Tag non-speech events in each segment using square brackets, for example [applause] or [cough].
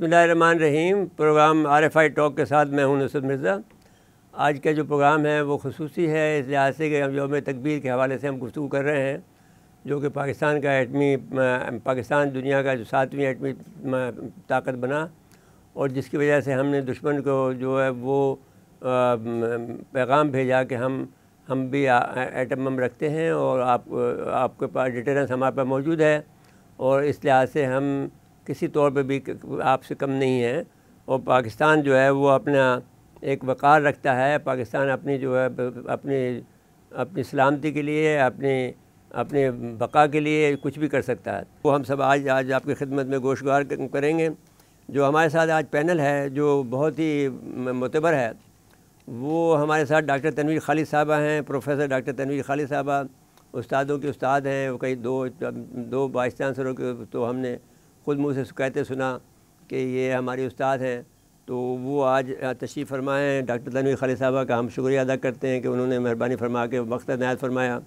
बसमान Rahim program R F I talk के साथ मैं हूं नसर मिर्ज़ा आज का जो प्रोग्राम है वो खसूस है इस लिहाज से कि हम योम तकबीर के हवाले से हम गुफ्तु कर रहे हैं जो कि पाकिस्तान का एटमी पाकिस्तान दुनिया का जो सातवीं एटमी ताकत बना और जिसकी वजह से हमने दुश्मन को जो है वो पैगाम भेजा कि हम हम भी एटम बम रखते हैं और आप आपके पास डिटेलेंस हमारे पास मौजूद है और इस लिहाज से हम किसी तौर पे भी आपसे कम नहीं है और पाकिस्तान जो है वो अपना एक वक़ार रखता है पाकिस्तान अपनी जो है अपने अपनी सलामती के लिए अपने अपने बका के लिए कुछ भी कर सकता है वो हम सब आज आज आपकी खिदमत में गोशगार करेंगे जो हमारे साथ आज पैनल है जो बहुत ही मतबर है वो हमारे साथ डॉक्टर तनवीर खालिद साहबा हैं प्रोफेसर डॉक्टर तनवीर खालिद साहबा उस्तादों के उस्ताद हैं वो कई दो दो वाइस चांसलरों के तो हमने ख़ुद मुँह से कहते सुना कि ये हमारे उस्ताद हैं तो वो आज तशरीफ़ फरमाए हैं डॉक्टर तनवी खाली साहबा का हम शुक्रिया अदा करते हैं कि उन्होंने मेहरबानी फरमा के वक्त नायत फरमाया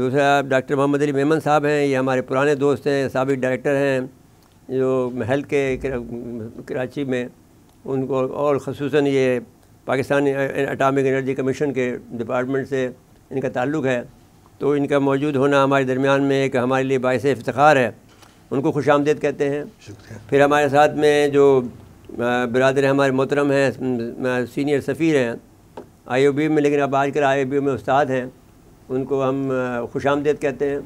दूसरा डॉक्टर मोहम्मद अली मेमन साहब हैं ये हमारे पुराने दोस्त हैं सबक डायरेक्टर हैं जो हेल्थ के कराची में उनको और खसूस ये पाकिस्तान अटामिक एनर्जी कमीशन के डिपार्टमेंट से इनका ताल्लुक़ है तो इनका मौजूद होना हमारे दरमियान में एक हमारे लिए बायस इफ्तार है उनको खुश आमदेद कहते हैं फिर हमारे साथ में जो बरदर हमारे मोहतरम हैं सीनियर सफ़ीर हैं आई ओ बी में लेकिन अब आजकल आई ओ बी में उस्ताद हैं उनको हम खुश आमदेद कहते हैं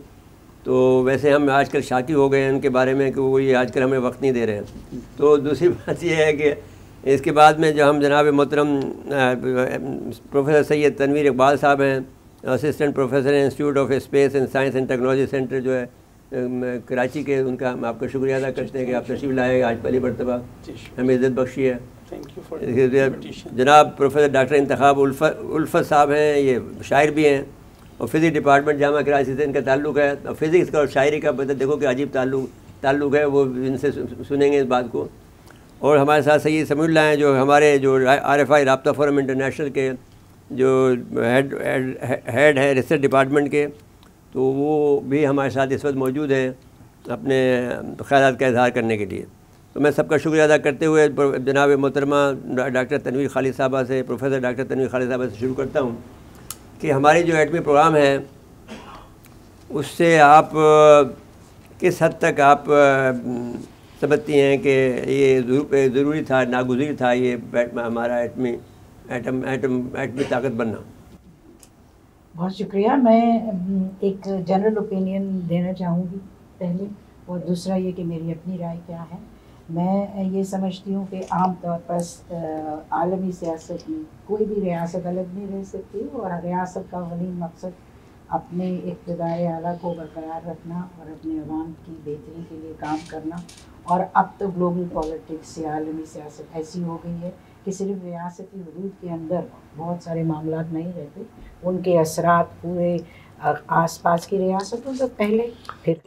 तो वैसे हम आजकल शाकी हो गए हैं उनके बारे में कि वो ये आजकल हमें वक्त नहीं दे रहे हैं तो दूसरी [laughs] बात ये है कि इसके बाद में जो हम जनाब मोहतरम प्रोफेसर सैयद तनवीर इकबाल साहब हैं assistant professor institute of space and science and technology centre जो है कराची के उनका हम आपका शुक्रिया अदा करते हैं कि आप तशीफ लाए आज पहली मरतबा हमें इज़्ज़त बख्शी है जनाब प्रोफेसर डॉक्टर इंतखब उल्फत साहब हैं ये शायर भी हैं और फिजिक्स डिपार्टमेंट जामा कराची से इनका ताल्लुक़ है और तो फिज़िक्स का और शायरी का मतलब देखो कि अजीब ताल्लुक ताल्लुक है वो इनसे सुनेंगे इस बात को और हमारे साथ सैद लाए हैं जो हमारे जो आर एफ आई रबता फोरम इंटरनेशनल के जो हेड हेड है रिसर्च डिपार्टमेंट के तो वो भी हमारे साथ इस वक्त मौजूद हैं अपने तो ख्याल का इजहार करने के लिए तो मैं सबका शुक्रिया अदा करते हुए जनाब मोहतरमा डॉक्टर तनवीर खालिद साहबा से प्रोफेसर डॉक्टर तनवीर खालिद साहबा से शुरू करता हूँ कि हमारी जो एटमी प्रोग्राम है उससे आप किस हद तक आप समझती हैं कि ये ज़रूरी था नागुजीर था ये हमारा एटमी एटम एटम एटमी ताकत बनना बहुत शुक्रिया मैं एक जनरल ओपिनियन देना चाहूँगी पहले और दूसरा ये कि मेरी अपनी राय क्या है मैं ये समझती हूँ कि आम तौर पर आलमी सियासत में कोई भी रियासत अलग नहीं रह सकती और रियासत का वही मकसद अपने इकतदार आला को बरकरार रखना और अपने अवाम की बेहतरी के लिए काम करना और अब तो ग्लोबल पॉलिटिक्स या आलमी सियासत ऐसी हो गई है कि सिर्फ रियासत हदूद के अंदर बहुत सारे मामला नहीं रहते उनके असरा पूरे आस पास की रियासतों से पहले फिर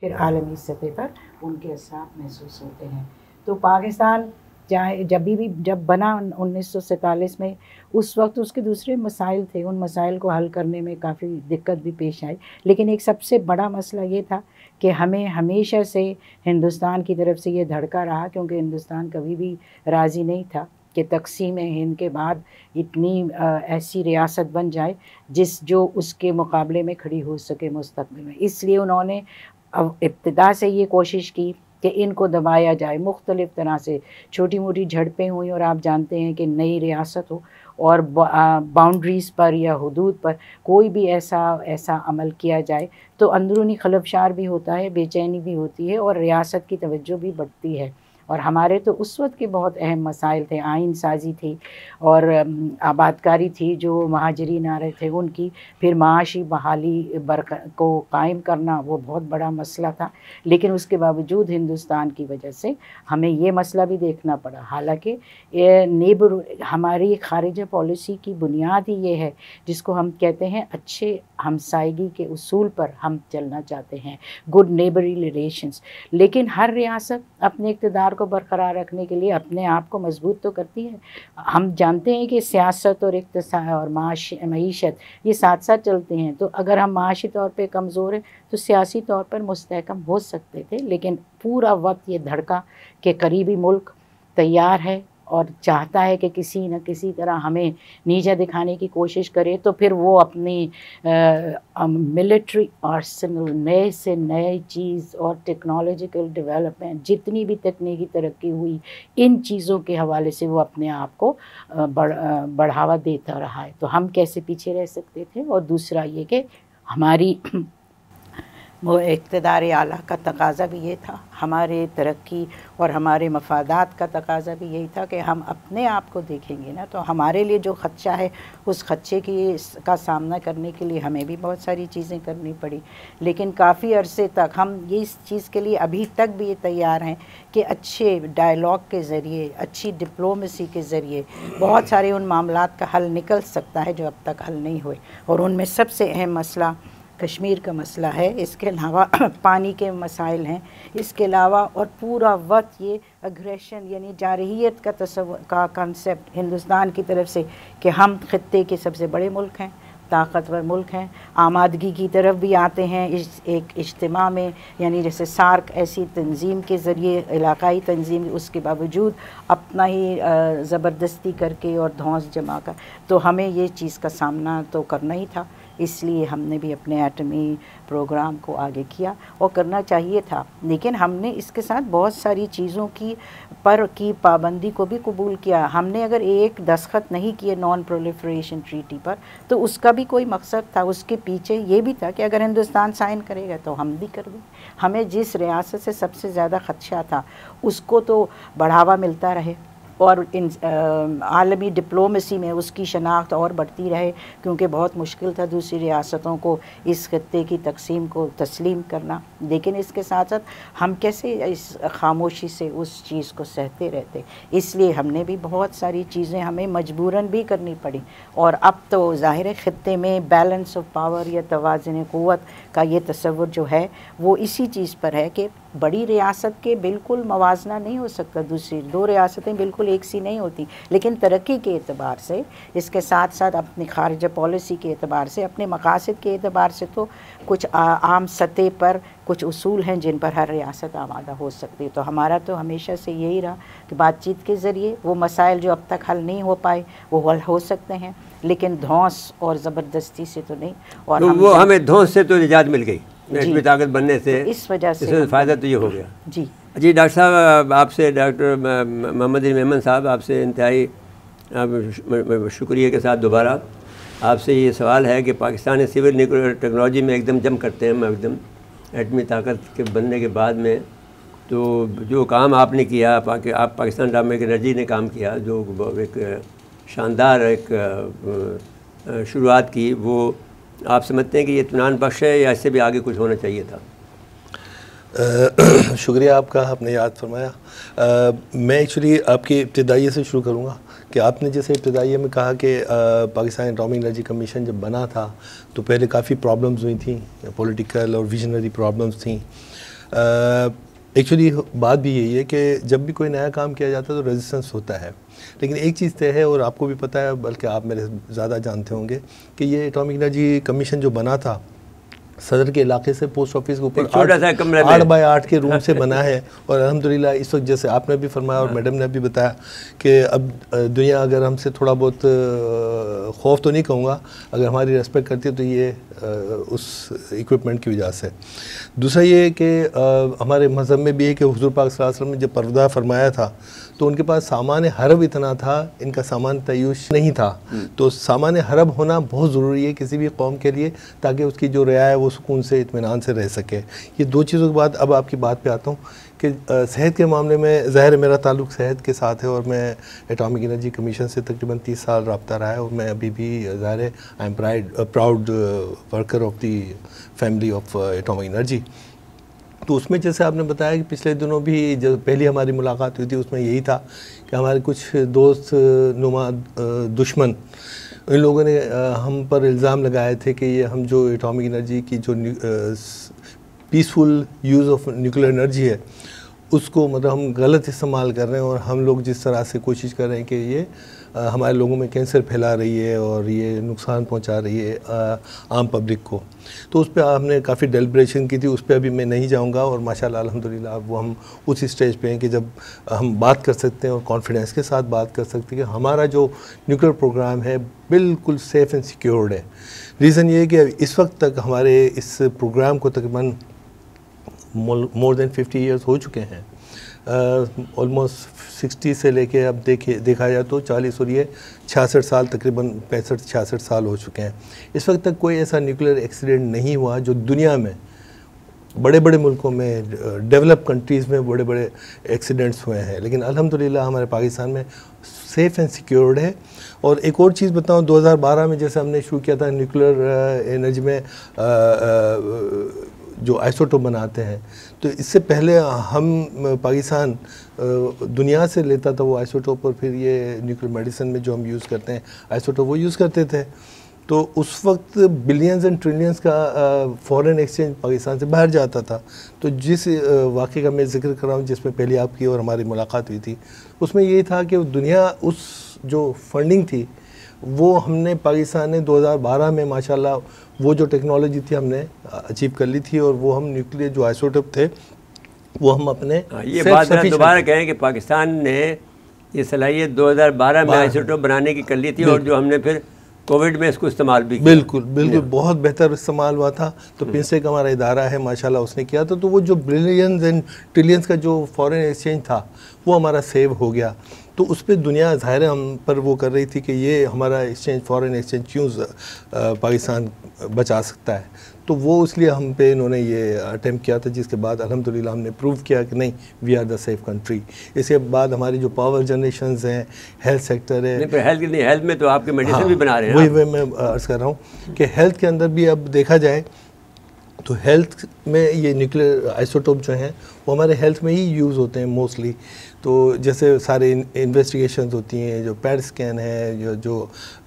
फिर आलमी सतह पर उनके असरा महसूस होते हैं तो पाकिस्तान चाहे जब भी जब बना उन्नीस में उस वक्त उसके दूसरे मसाइल थे उन मसाइल को हल करने में काफ़ी दिक्कत भी पेश आई लेकिन एक सबसे बड़ा मसला ये था कि हमें हमेशा से हिंदुस्तान की तरफ से ये धड़का रहा क्योंकि हिंदुस्तान कभी भी राज़ी नहीं था कि तकसीम हिंद के बाद इतनी आ, ऐसी रियासत बन जाए जिस जो उसके मुकाबले में खड़ी हो सके मुस्तबिल में इसलिए उन्होंने इब्तदा से ये कोशिश की कि इनको दबाया जाए मुख्तलिफ तरह से छोटी मोटी झड़पें हुई और आप जानते हैं कि नई रियासत हो और बाउंड्रीज़ पर या हदूद पर कोई भी ऐसा ऐसा अमल किया जाए तो अंदरूनी खलबशार भी होता है बेचैनी भी होती है और रियासत की तवज्जो भी बढ़ती है और हमारे तो उस वक्त के बहुत अहम मसाइल थे आइन साजी थी और आबादकारी थी जो महाजरी नारे रहे थे उनकी फिर माशी बहाली बर को कायम करना वो बहुत बड़ा मसला था लेकिन उसके बावजूद हिंदुस्तान की वजह से हमें ये मसला भी देखना पड़ा हालांकि नेबर हमारी खारिजा पॉलिसी की बुनियाद ही ये है जिसको हम कहते हैं अच्छे हमसाइगी के उसूल पर हम चलना चाहते हैं गुड नेबरी रिलेशंस लेकिन हर रियासत अपने इकतदार संस्कार को बरकरार रखने के लिए अपने आप को मजबूत तो करती है हम जानते हैं कि सियासत और इकतसा और मीशत ये साथ साथ चलते हैं तो अगर हम माशी तौर पर कमज़ोर हैं तो सियासी तौर पर मुस्तकम हो सकते थे लेकिन पूरा वक्त ये धड़का के करीबी मुल्क तैयार है और चाहता है कि किसी न किसी तरह हमें नीचा दिखाने की कोशिश करे तो फिर वो अपनी मिलिट्री आर्सनल नए से नए चीज़ और टेक्नोलॉजिकल डेवलपमेंट जितनी भी तकनीकी तरक्की हुई इन चीज़ों के हवाले से वो अपने आप को बढ़, बढ़ावा देता रहा है तो हम कैसे पीछे रह सकते थे और दूसरा ये कि हमारी वो इकतदार आला का तकाजा भी ये था हमारे तरक्की और हमारे मफादात का तकाजा भी यही था कि हम अपने आप को देखेंगे ना तो हमारे लिए जो ख़दशा है उस ख़दशे की का सामना करने के लिए हमें भी बहुत सारी चीज़ें करनी पड़ी लेकिन काफ़ी अरसे तक हम ये इस चीज़ के लिए अभी तक भी ये तैयार हैं कि अच्छे डायलॉग के ज़रिए अच्छी डिप्लोमेसी के ज़रिए बहुत सारे उन मामला का हल निकल सकता है जो अब तक हल नहीं हुए और उनमें सबसे अहम मसला कश्मीर का मसला है इसके अलावा [clears throat] पानी के मसाइल हैं इसके अलावा और पूरा वक्त ये अग्रेशन यानी जारहीत का तस्व का कंसेप्ट हिंदुस्तान की तरफ से कि हम ख़त्े के सबसे बड़े मुल्क हैं ताकतवर मुल्क हैं आमादगी की तरफ भी आते हैं इस एक इज्तम में यानी जैसे सार्क ऐसी तंजीम के ज़रिए इलाकई तंजीम उसके बावजूद अपना ही ज़बरदस्ती करके और धौंस जमा कर तो हमें ये चीज़ का सामना तो करना ही था इसलिए हमने भी अपने एटमी प्रोग्राम को आगे किया और करना चाहिए था लेकिन हमने इसके साथ बहुत सारी चीज़ों की पर की पाबंदी को भी कबूल किया हमने अगर एक दस्खत नहीं किए नॉन प्रोलिफ्रेशन ट्रीटी पर तो उसका भी कोई मकसद था उसके पीछे ये भी था कि अगर हिंदुस्तान साइन करेगा तो हम भी कर दें हमें जिस रियासत से सबसे ज़्यादा ख़दशा था उसको तो बढ़ावा मिलता रहे और इन आलमी डिप्लोमेसी में उसकी शनाख्त और बढ़ती रहे क्योंकि बहुत मुश्किल था दूसरी रियासतों को इस खत्े की तकसीम को तस्लीम करना लेकिन इसके साथ साथ हम कैसे इस खामोशी से उस चीज़ को सहते रहते इसलिए हमने भी बहुत सारी चीज़ें हमें मजबूरन भी करनी पड़ी और अब तो ज़ाहिर ख़त्े में बैलेंस ऑफ पावर या तोज़न क़वत का ये तस्वुर जो है वो इसी चीज़ पर है कि बड़ी रियासत के बिल्कुल मवाजना नहीं हो सकता दूसरी दो रियासतें बिल्कुल एक सी नहीं होती लेकिन तरक्की के अतबार से इसके साथ साथ अपनी खारजा पॉलिसी के अतबार से अपने मकासद के अतबार से तो कुछ आ, आम सतह पर कुछ असूल हैं जिन पर हर रियासत आमादा हो सकती है तो हमारा तो हमेशा से यही रहा कि बातचीत के ज़रिए वो मसाइल जो अब तक हल नहीं हो पाए वो हल हो सकते हैं लेकिन धौस और ज़बरदस्ती से तो नहीं और तो वो हमें धौस से तो निजात मिल गई इसमें ताकत बनने से तो इस वजह से फ़ायदा तो ये हो गया जी जी डॉक्टर साहब आपसे डॉक्टर मोहम्मद मेमन साहब आपसे इंतहाई आप शुक्रिया के साथ दोबारा आपसे ये सवाल है कि पाकिस्तान सिविल न्यूक्लियर टेक्नोलॉजी में एकदम जम करते हैं एकदम एटमी ताकत के बनने के बाद में तो जो काम आपने किया पाकि, आप पाकिस्तान डामे एनर्जी ने काम किया जो एक शानदार एक शुरुआत की वो आप समझते हैं कि ये इतमान बख्श है या इससे भी आगे कुछ होना चाहिए था आ, [clears throat] शुक्रिया आपका आपने याद फरमाया मैं एक्चुअली आपकी इब्तदाइय से शुरू करूँगा कि आपने जैसे इब्तदाइये में कहा कि पाकिस्तान एटॉमिक एनर्जी कमीशन जब बना था तो पहले काफ़ी प्रॉब्लम्स हुई थी पॉलिटिकल और विजनरी प्रॉब्लम्स थी आ, एक्चुअली बात भी यही है कि जब भी कोई नया काम किया जाता है तो रेजिस्टेंस होता है लेकिन एक चीज़ तय है और आपको भी पता है बल्कि आप मेरे ज़्यादा जानते होंगे कि ये एटॉमिक एनर्जी कमीशन जो बना था सदर के इलाके से पोस्ट ऑफिस के ऊपर आठ बाई आठ के रूम से बना है और अलहमदिल्ला इस वक्त जैसे आपने भी फरमाया और हाँ। मैडम ने भी बताया कि अब दुनिया अगर हमसे थोड़ा बहुत खौफ तो नहीं कहूँगा अगर हमारी रेस्पेक्ट करती है तो ये उस इक्विपमेंट की वजह से दूसरा ये है कि हमारे मज़हब में भी है कि हजूर पाक वसल्लम ने जब परदा फरमाया था तो उनके पास सामान हरब इतना था इनका सामान तयूश नहीं था हम्म। तो सामान हरब होना बहुत ज़रूरी है किसी भी कौम के लिए ताकि उसकी जो रया है वो सुकून से इतमान से रह सके ये दो चीज़ों के बाद अब आपकी बात पर आता हूँ कि सेहत के मामले में ज़ाहिर मेरा ताल्लुक सेहत के साथ है और मैं एटॉमिक एनर्जी कमीशन से तकरीबन तीस साल रबता रहा है और मैं अभी भी ज़ाहिर I am pride proud worker of the family of atomic energy तो उसमें जैसे आपने बताया कि पिछले दिनों भी जब पहली हमारी मुलाकात हुई थी उसमें यही था कि हमारे कुछ दोस्त नुमा दुश्मन इन लोगों ने हम पर इल्ज़ाम लगाए थे कि ये हम जो एटॉमिक एनर्जी की जो peaceful use of nuclear energy है उसको मतलब हम गलत इस्तेमाल कर रहे हैं और हम लोग जिस तरह से कोशिश कर रहे हैं कि ये आ, हमारे लोगों में कैंसर फैला रही है और ये नुकसान पहुंचा रही है आ, आम पब्लिक को तो उस पर हमने काफ़ी डेलिब्रेशन की थी उस पर अभी मैं नहीं जाऊंगा और माशाल्लाह अल्हम्दुलिल्लाह वो हम उस स्टेज पे हैं कि जब हम बात कर सकते हैं और कॉन्फिडेंस के साथ बात कर सकते हैं कि हमारा जो न्यूक्लियर प्रोग्राम है बिल्कुल सेफ़ एंड सिक्योर्ड है रीज़न ये है कि इस वक्त तक हमारे इस प्रोग्राम को तकरीबन मोर देन 50 इयर्स हो चुके हैं ऑलमोस्ट सिक्सटी से लेके अब देखे देखा जाए तो चालीस और ये छियासठ साल तकरीबन पैंसठ छियासठ साल हो चुके हैं इस वक्त तक कोई ऐसा न्यूक्लियर एक्सीडेंट नहीं हुआ जो दुनिया में बड़े बड़े मुल्कों में डेवलप कंट्रीज़ में बड़े बड़े एक्सीडेंट्स हुए हैं लेकिन अल्हम्दुलिल्लाह हमारे पाकिस्तान में सेफ़ एंड सिक्योर्ड है और एक और चीज़ बताऊं 2012 में जैसे हमने शुरू किया था न्यूक्लियर एनर्जी में आ, आ, जो आइसोटोप बनाते हैं तो इससे पहले हम पाकिस्तान दुनिया से लेता था वो आइसोटोप और फिर ये न्यूक्लियर मेडिसिन में जो हम यूज़ करते हैं आइसोटोप वो यूज़ करते थे तो उस वक्त बिलियंस एंड ट्रिलियंस का फॉरेन एक्सचेंज पाकिस्तान से बाहर जाता था तो जिस वाक़े का मैं जिक्र कर रहा हूँ जिसमें पहले आपकी और हमारी मुलाकात हुई थी उसमें ये था कि दुनिया उस जो फंडिंग थी वो हमने पाकिस्तान ने 2012 में माशाल्लाह वो जो टेक्नोलॉजी थी हमने अचीव कर ली थी और वो हम न्यूक्लियर जो आइसोटोप थे वो हम अपने हाँ, ये बात दोबारा कहें कि पाकिस्तान ने ये सलाहियत 2012 में आइसोटोप बनाने की कर ली थी और जो हमने फिर कोविड में इसको इस्तेमाल भी किया। बिल्कुल बिल्कुल बहुत बेहतर इस्तेमाल हुआ था तो हम्म। का हमारा इदारा है माशाल्लाह उसने किया था तो वो जो ब्रिलियंस एंड ट्रिलियंस का जो फॉरेन एक्सचेंज था वो हमारा सेव हो गया तो उस पर दुनिया ज़ाहिर हम पर वो कर रही थी कि ये हमारा एक्सचेंज फॉरेन एक्सचेंज क्यों पाकिस्तान बचा सकता है तो वो इसलिए हम पे इन्होंने ये अटैम्प्ट किया था जिसके बाद अलहमदिल्ला हमने प्रूव किया कि नहीं we are the safe country इसके बाद हमारी जो पावर जनरेशन हैं हेल्थ सेक्टर है नहीं हेल्थ नहीं हेल्थ में तो आपके मेडिसिन हाँ, भी बना रहे हैं वही वही मैं अर्ज़ कर रहा हूँ कि हेल्थ के अंदर भी अब देखा जाए तो हेल्थ में ये न्यूक्लियर आइसोटोप जो हैं वो हमारे हेल्थ में ही यूज़ होते हैं मोस्टली तो जैसे सारे इन्वेस्टिगेशन होती हैं जो पैड स्कैन है जो जो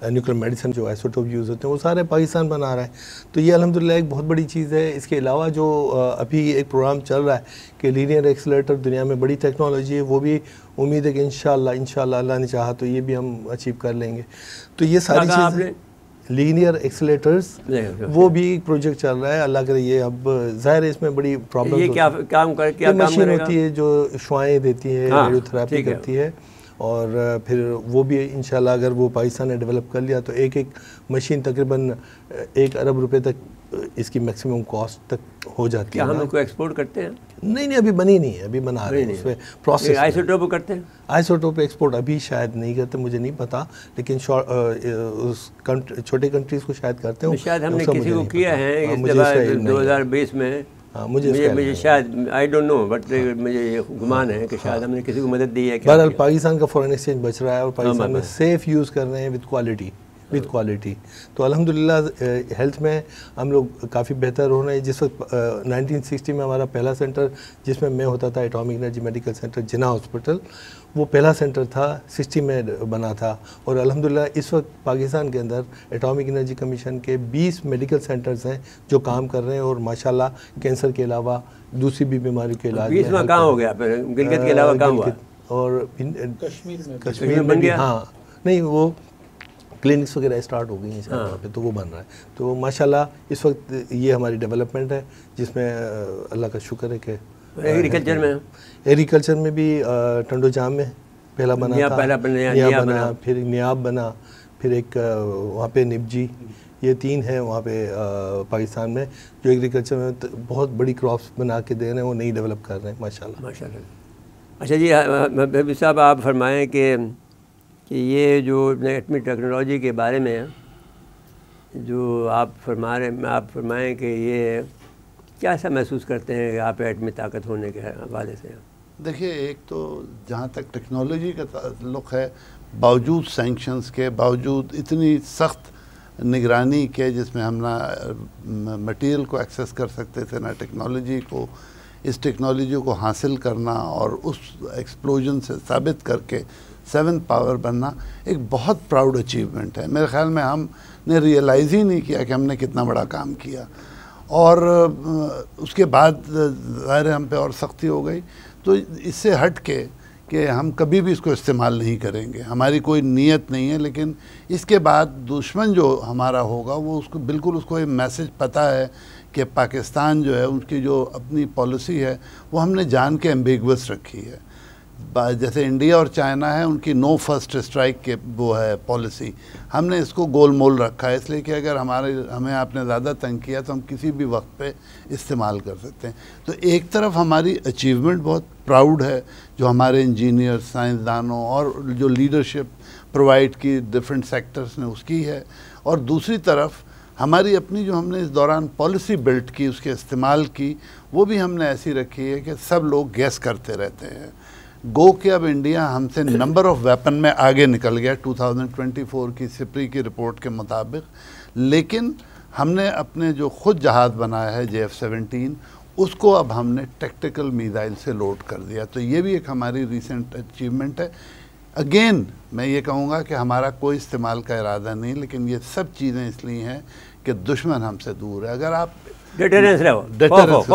न्यूक्लियर uh, मेडिसिन जो आइसोटोप यूज़ होते हैं वो सारे पाकिस्तान बना रहा है तो ये अलहमदिल्ला एक बहुत बड़ी चीज़ है इसके अलावा जो uh, अभी एक प्रोग्राम चल रहा है कि लीनियर एक्सलेटर दुनिया में बड़ी टेक्नोलॉजी है वो भी उम्मीद है कि इन शाला इन शाह ने चाहा तो ये भी हम अचीव कर लेंगे तो ये सारी चीज़ें लीनियर एक्सलेटर्स वो भी एक प्रोजेक्ट चल रहा है अल्लाह करे ये अब जाहिर है इसमें बड़ी प्रॉब्लम ये क्या काम कर क्या काम मशीन होती है जो शुआएँ देती हाँ, है रेडियोथेरापी करती है और फिर वो भी इन अगर वो पाकिस्तान ने डेवलप कर लिया तो एक एक मशीन तकरीबन एक अरब रुपए तक इसकी मैक्सिमम कॉस्ट तक हो जाती क्या है हम इनको एक्सपोर्ट करते हैं नहीं नहीं अभी बनी नहीं है अभी बना रहे हैं उसमें प्रोसेस आइसोटोप करते हैं आइसोटोप एक्सपोर्ट अभी शायद नहीं करते मुझे नहीं पता लेकिन आ, उस कंट्र, छोटे कंट्रीज को शायद करते हो शायद हमने किसी को किया हाँ, है दो हज़ार बीस में हाँ, मुझे मुझे, मुझे शायद आई डोंट नो बट मुझे ये गुमान है कि हाँ। शायद हमने किसी को मदद दी है बहरहाल पाकिस्तान का फॉरेन एक्सचेंज बच रहा है और पाकिस्तान में सेफ यूज़ कर रहे हैं विद क्वालिटी विद क्वालिटी तो अल्हम्दुलिल्लाह हेल्थ में हम लोग काफ़ी बेहतर हो रहे हैं जिस वक्त नाइनटीन सिक्सटी में हमारा पहला सेंटर जिसमें मैं होता था atomic energy medical centre Jinnah hospital वो पहला सेंटर था सिक्सटी में बना था और अल्हम्दुलिल्लाह इस वक्त पाकिस्तान के अंदर एटॉमिक एनर्जी कमीशन के 20 मेडिकल सेंटर्स हैं जो काम कर रहे हैं और माशाला कैंसर के अलावा दूसरी भी बीमारी के इलाज में कहाँ हो गया गिलगित के अलावा हुआ और कश्मीर में कश्मीर हाँ नहीं वो क्लिनिक्स वगैरह स्टार्ट हो गई हैं हाँ। पे तो वो बन रहा है तो माशाल्लाह इस वक्त ये हमारी डेवलपमेंट है जिसमें अल्लाह का शुक्र है कि एग्रीकल्चर में एग्रीकल्चर में भी टंडो जाम में पहला बना था पहला बना, नियाब नियाब बना, बना फिर नियाब बना फिर एक वहाँ पे निबजी ये तीन हैं वहाँ पे पाकिस्तान में जो एग्रीकल्चर में बहुत बड़ी क्रॉप्स बना के दे रहे हैं वो नई डेवलप कर रहे हैं माशा माशा अच्छा जी साहब आप फरमाएँ कि कि ये जो एटमी टेक्नोलॉजी के बारे में जो आप फरमा रहे आप फरमाएँ कि ये क्या ऐसा महसूस करते हैं कि आप एटमी ताकत होने के हवाले से देखिए एक तो जहाँ तक टेक्नोलॉजी का ताल्लुक है बावजूद सेंक्शंस के बावजूद इतनी सख्त निगरानी के जिसमें हम ना मटेरियल को एक्सेस कर सकते थे ना टेक्नोलॉजी को इस टेक्नोलॉजी को हासिल करना और उस एक्सप्लोजन से साबित करके सेवन पावर बनना एक बहुत प्राउड अचीवमेंट है मेरे ख्याल में हम ने रियलाइज़ ही नहीं किया कि हमने कितना बड़ा काम किया और उसके बाद ज़ाहिर हम पे और सख्ती हो गई तो इससे हट के कि हम कभी भी इसको इस्तेमाल नहीं करेंगे हमारी कोई नीयत नहीं है लेकिन इसके बाद दुश्मन जो हमारा होगा वो उसको बिल्कुल उसको एक मैसेज पता है कि पाकिस्तान जो है उनकी जो अपनी पॉलिसी है वो हमने जान के एम्बिगस रखी है जैसे इंडिया और चाइना है उनकी नो फर्स्ट स्ट्राइक के वो है पॉलिसी हमने इसको गोल मोल रखा है इसलिए कि अगर हमारे हमें आपने ज़्यादा तंग किया तो हम किसी भी वक्त पे इस्तेमाल कर सकते हैं तो एक तरफ हमारी अचीवमेंट बहुत प्राउड है जो हमारे इंजीनियर साइंसदानों और जो लीडरशिप प्रोवाइड की डिफरेंट सेक्टर्स ने उसकी है और दूसरी तरफ हमारी अपनी जो हमने इस दौरान पॉलिसी बिल्ट की उसके इस्तेमाल की वो भी हमने ऐसी रखी है कि सब लोग गैस करते रहते हैं गो के अब इंडिया हमसे नंबर ऑफ वेपन में आगे निकल गया 2024 की सिपरी की रिपोर्ट के मुताबिक लेकिन हमने अपने जो खुद जहाज़ बनाया है जे एफ सेवेंटीन उसको अब हमने टेक्टिकल मिज़ाइल से लोड कर दिया तो ये भी एक हमारी रिसेंट अचीवमेंट है अगेन मैं ये कहूँगा कि हमारा कोई इस्तेमाल का इरादा नहीं लेकिन ये सब चीज़ें इसलिए हैं कि दुश्मन हमसे दूर है अगर आप डेटेरेंस रहो डेटेरेंस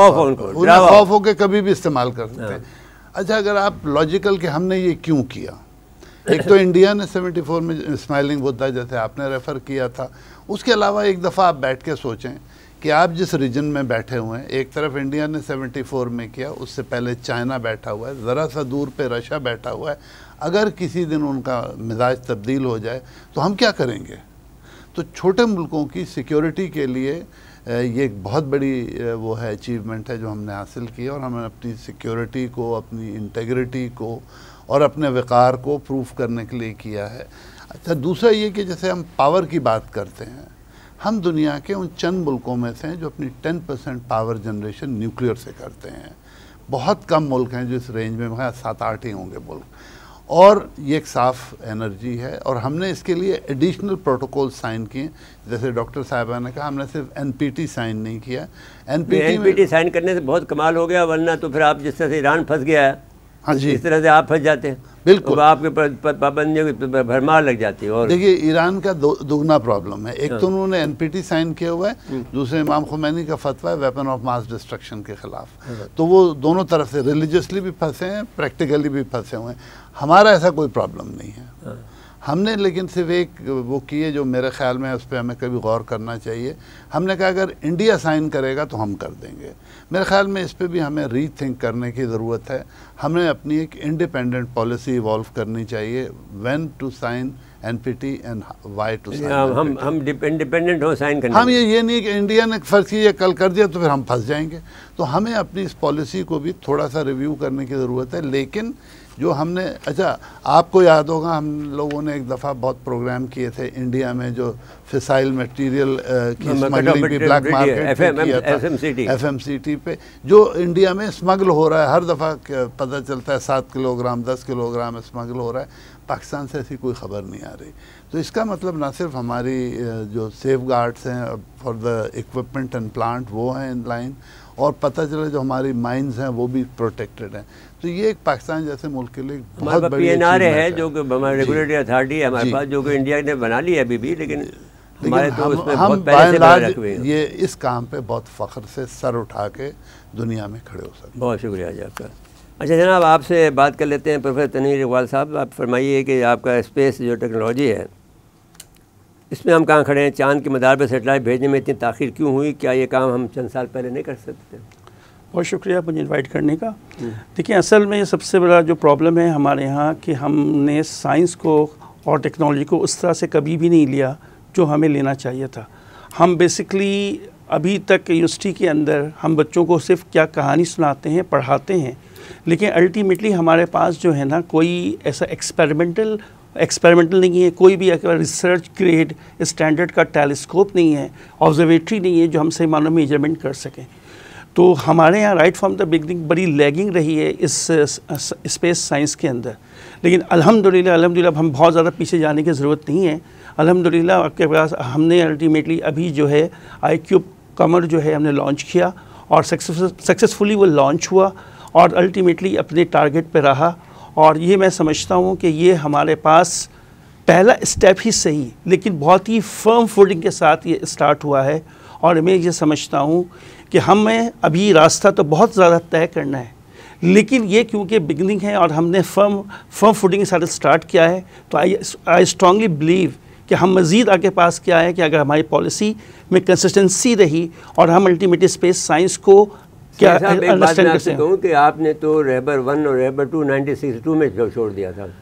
खौफ के कभी भी इस्तेमाल कर सकते हैं हाँ। अच्छा अगर आप लॉजिकल कि हमने ये क्यों किया एक तो इंडिया ने 74 में स्माइलिंग बुद्धा जैसे आपने रेफ़र किया था उसके अलावा एक दफ़ा आप बैठ के सोचें कि आप जिस रीजन में बैठे हुए हैं एक तरफ इंडिया ने 74 में किया उससे पहले चाइना बैठा हुआ है ज़रा सा दूर पे रशिया बैठा हुआ है अगर किसी दिन उनका मिजाज तब्दील हो जाए तो हम क्या करेंगे तो छोटे मुल्कों की सिक्योरिटी के लिए ये एक बहुत बड़ी वो है अचीवमेंट है जो हमने हासिल की और हमें अपनी सिक्योरिटी को अपनी इंटेग्रिटी को और अपने वक़ार को प्रूफ करने के लिए किया है अच्छा दूसरा ये कि जैसे हम पावर की बात करते हैं हम दुनिया के उन चंद मुल्कों में से हैं जो अपनी 10 परसेंट पावर जनरेशन न्यूक्लियर से करते हैं बहुत कम मुल्क हैं जो इस रेंज में हाँ, सात आठ ही होंगे मुल्क और ये एक साफ़ एनर्जी है और हमने इसके लिए एडिशनल प्रोटोकॉल साइन किए जैसे डॉक्टर साहबा ने कहा हमने सिर्फ एनपीटी साइन नहीं किया एनपीटी टी साइन करने से बहुत कमाल हो गया वरना तो फिर आप जिस तरह से ईरान फंस गया है हाँ जी इस तरह से आप फंस जाते हैं बिल्कुल आपके पाबंदियों की भरमार लग जाती है और देखिए ईरान का दो, दुगना प्रॉब्लम है एक हाँ। तो उन्होंने एनपीटी साइन किया हुआ है हम्म। दूसरे इमाम खुमैनी का फतवा है वेपन ऑफ मास डिस्ट्रक्शन के खिलाफ हाँ। तो वो दोनों तरफ से रिलीजियसली भी फंसे हैं प्रैक्टिकली भी फंसे हुए हैं हमारा ऐसा कोई प्रॉब्लम नहीं है हाँ। हमने लेकिन सिर्फ एक वो किए जो मेरे ख्याल में उस पर हमें कभी गौर करना चाहिए हमने कहा अगर इंडिया साइन करेगा तो हम कर देंगे मेरे ख्याल में इस पर भी हमें रीथिंक करने की ज़रूरत है हमें अपनी एक इंडिपेंडेंट पॉलिसी इवॉल्व करनी चाहिए when to sign N P T and Y to sign हम हम इंडिपेंडेंट हो साइन करने हम ये ये नहीं कि इंडिया ने फर्ज किया कल कर दिया तो फिर हम फंस जाएंगे तो हमें अपनी इस पॉलिसी को भी थोड़ा सा रिव्यू करने की ज़रूरत है लेकिन जो हमने अच्छा आपको याद होगा हम लोगों ने एक दफ़ा बहुत प्रोग्राम किए थे इंडिया में जो फिसाइल मटेरियल की स्मगलिंग भी black market F M C T पे जो इंडिया में स्मगल हो रहा है हर दफ़ा पता चलता है सात किलोग्राम दस किलोग्राम स्मगल हो रहा है पाकिस्तान से ऐसी कोई ख़बर नहीं आ रही तो इसका मतलब ना सिर्फ हमारी जो सेफ गार्ड्स हैं for the equipment and plant वो हैं इन लाइन और पता चले जो हमारी माइंस हैं वो भी प्रोटेक्टेड हैं तो ये एक पाकिस्तान जैसे मुल्क के लिए बहुत बड़ी ए है जो कि हमारी रेगुलेटरी अथॉरिटी है हमारे पास जो कि इंडिया ने बना ली है अभी भी लेकिन हमारे तो हम, हम ये इस काम पे बहुत फ़ख्र से सर उठा के दुनिया में खड़े हो सकते बहुत शुक्रिया जी आपका अच्छा जनाब आपसे बात कर लेते हैं प्रोफेसर तनवीर इकबाल साहब आप फरमाइए कि आपका स्पेस जो टेक्नोलॉजी है इसमें हम कहाँ खड़े हैं चांद के मदार पर सेटेलाइट भेजने में इतनी ताखिर क्यों हुई क्या ये काम हम चंद साल पहले नहीं कर सकते बहुत शुक्रिया मुझे इनवाइट करने का देखिए असल में सबसे बड़ा जो प्रॉब्लम है हमारे यहाँ कि हमने साइंस को और टेक्नोलॉजी को उस तरह से कभी भी नहीं लिया जो हमें लेना चाहिए था हम बेसिकली अभी तक यूनिवर्सिटी के अंदर हम बच्चों को सिर्फ क्या कहानी सुनाते हैं पढ़ाते हैं लेकिन अल्टीमेटली हमारे पास जो है ना कोई ऐसा एक्सपेरिमेंटल एक्सपेरिमेंटल नहीं है कोई भी रिसर्च ग्रेड स्टैंडर्ड का टेलीस्कोप नहीं है ऑब्जर्वेटरी नहीं है जो हमसे मानो मेजरमेंट कर सकें तो हमारे यहाँ राइट फ्रॉम द बिगनिंग बड़ी लैगिंग रही है इस स्पेस साइंस के अंदर लेकिन अल्हम्दुलिल्लाह अल्हम्दुलिल्लाह हम बहुत ज़्यादा पीछे जाने की ज़रूरत नहीं है अल्हम्दुलिल्लाह आपके पास हमने अल्टीमेटली अभी जो है आई क्यूब कमर जो है हमने लॉन्च किया और सक्सेसफुली वो लॉन्च हुआ और अल्टीमेटली अपने टारगेट पर रहा और ये मैं समझता हूँ कि ये हमारे पास पहला स्टेप ही सही लेकिन बहुत ही फर्म फूडिंग के साथ ये स्टार्ट हुआ है और मैं ये समझता हूँ कि हमें अभी रास्ता तो बहुत ज़्यादा तय करना है लेकिन ये क्योंकि बिगनिंग है और हमने फर्म फर्म फूडिंग के साथ स्टार्ट किया है तो आई आई स्ट्रांगली बिलीव कि हम मज़ीद आगे पास क्या है कि अगर हमारी पॉलिसी में कंसिस्टेंसी रही और हम अल्टीमेटली स्पेस साइंस को क्या अंडरस्टैंड करते हैं कि आपने तो रेबर वन और Rehbar two nineteen six two में छोड़ दिया था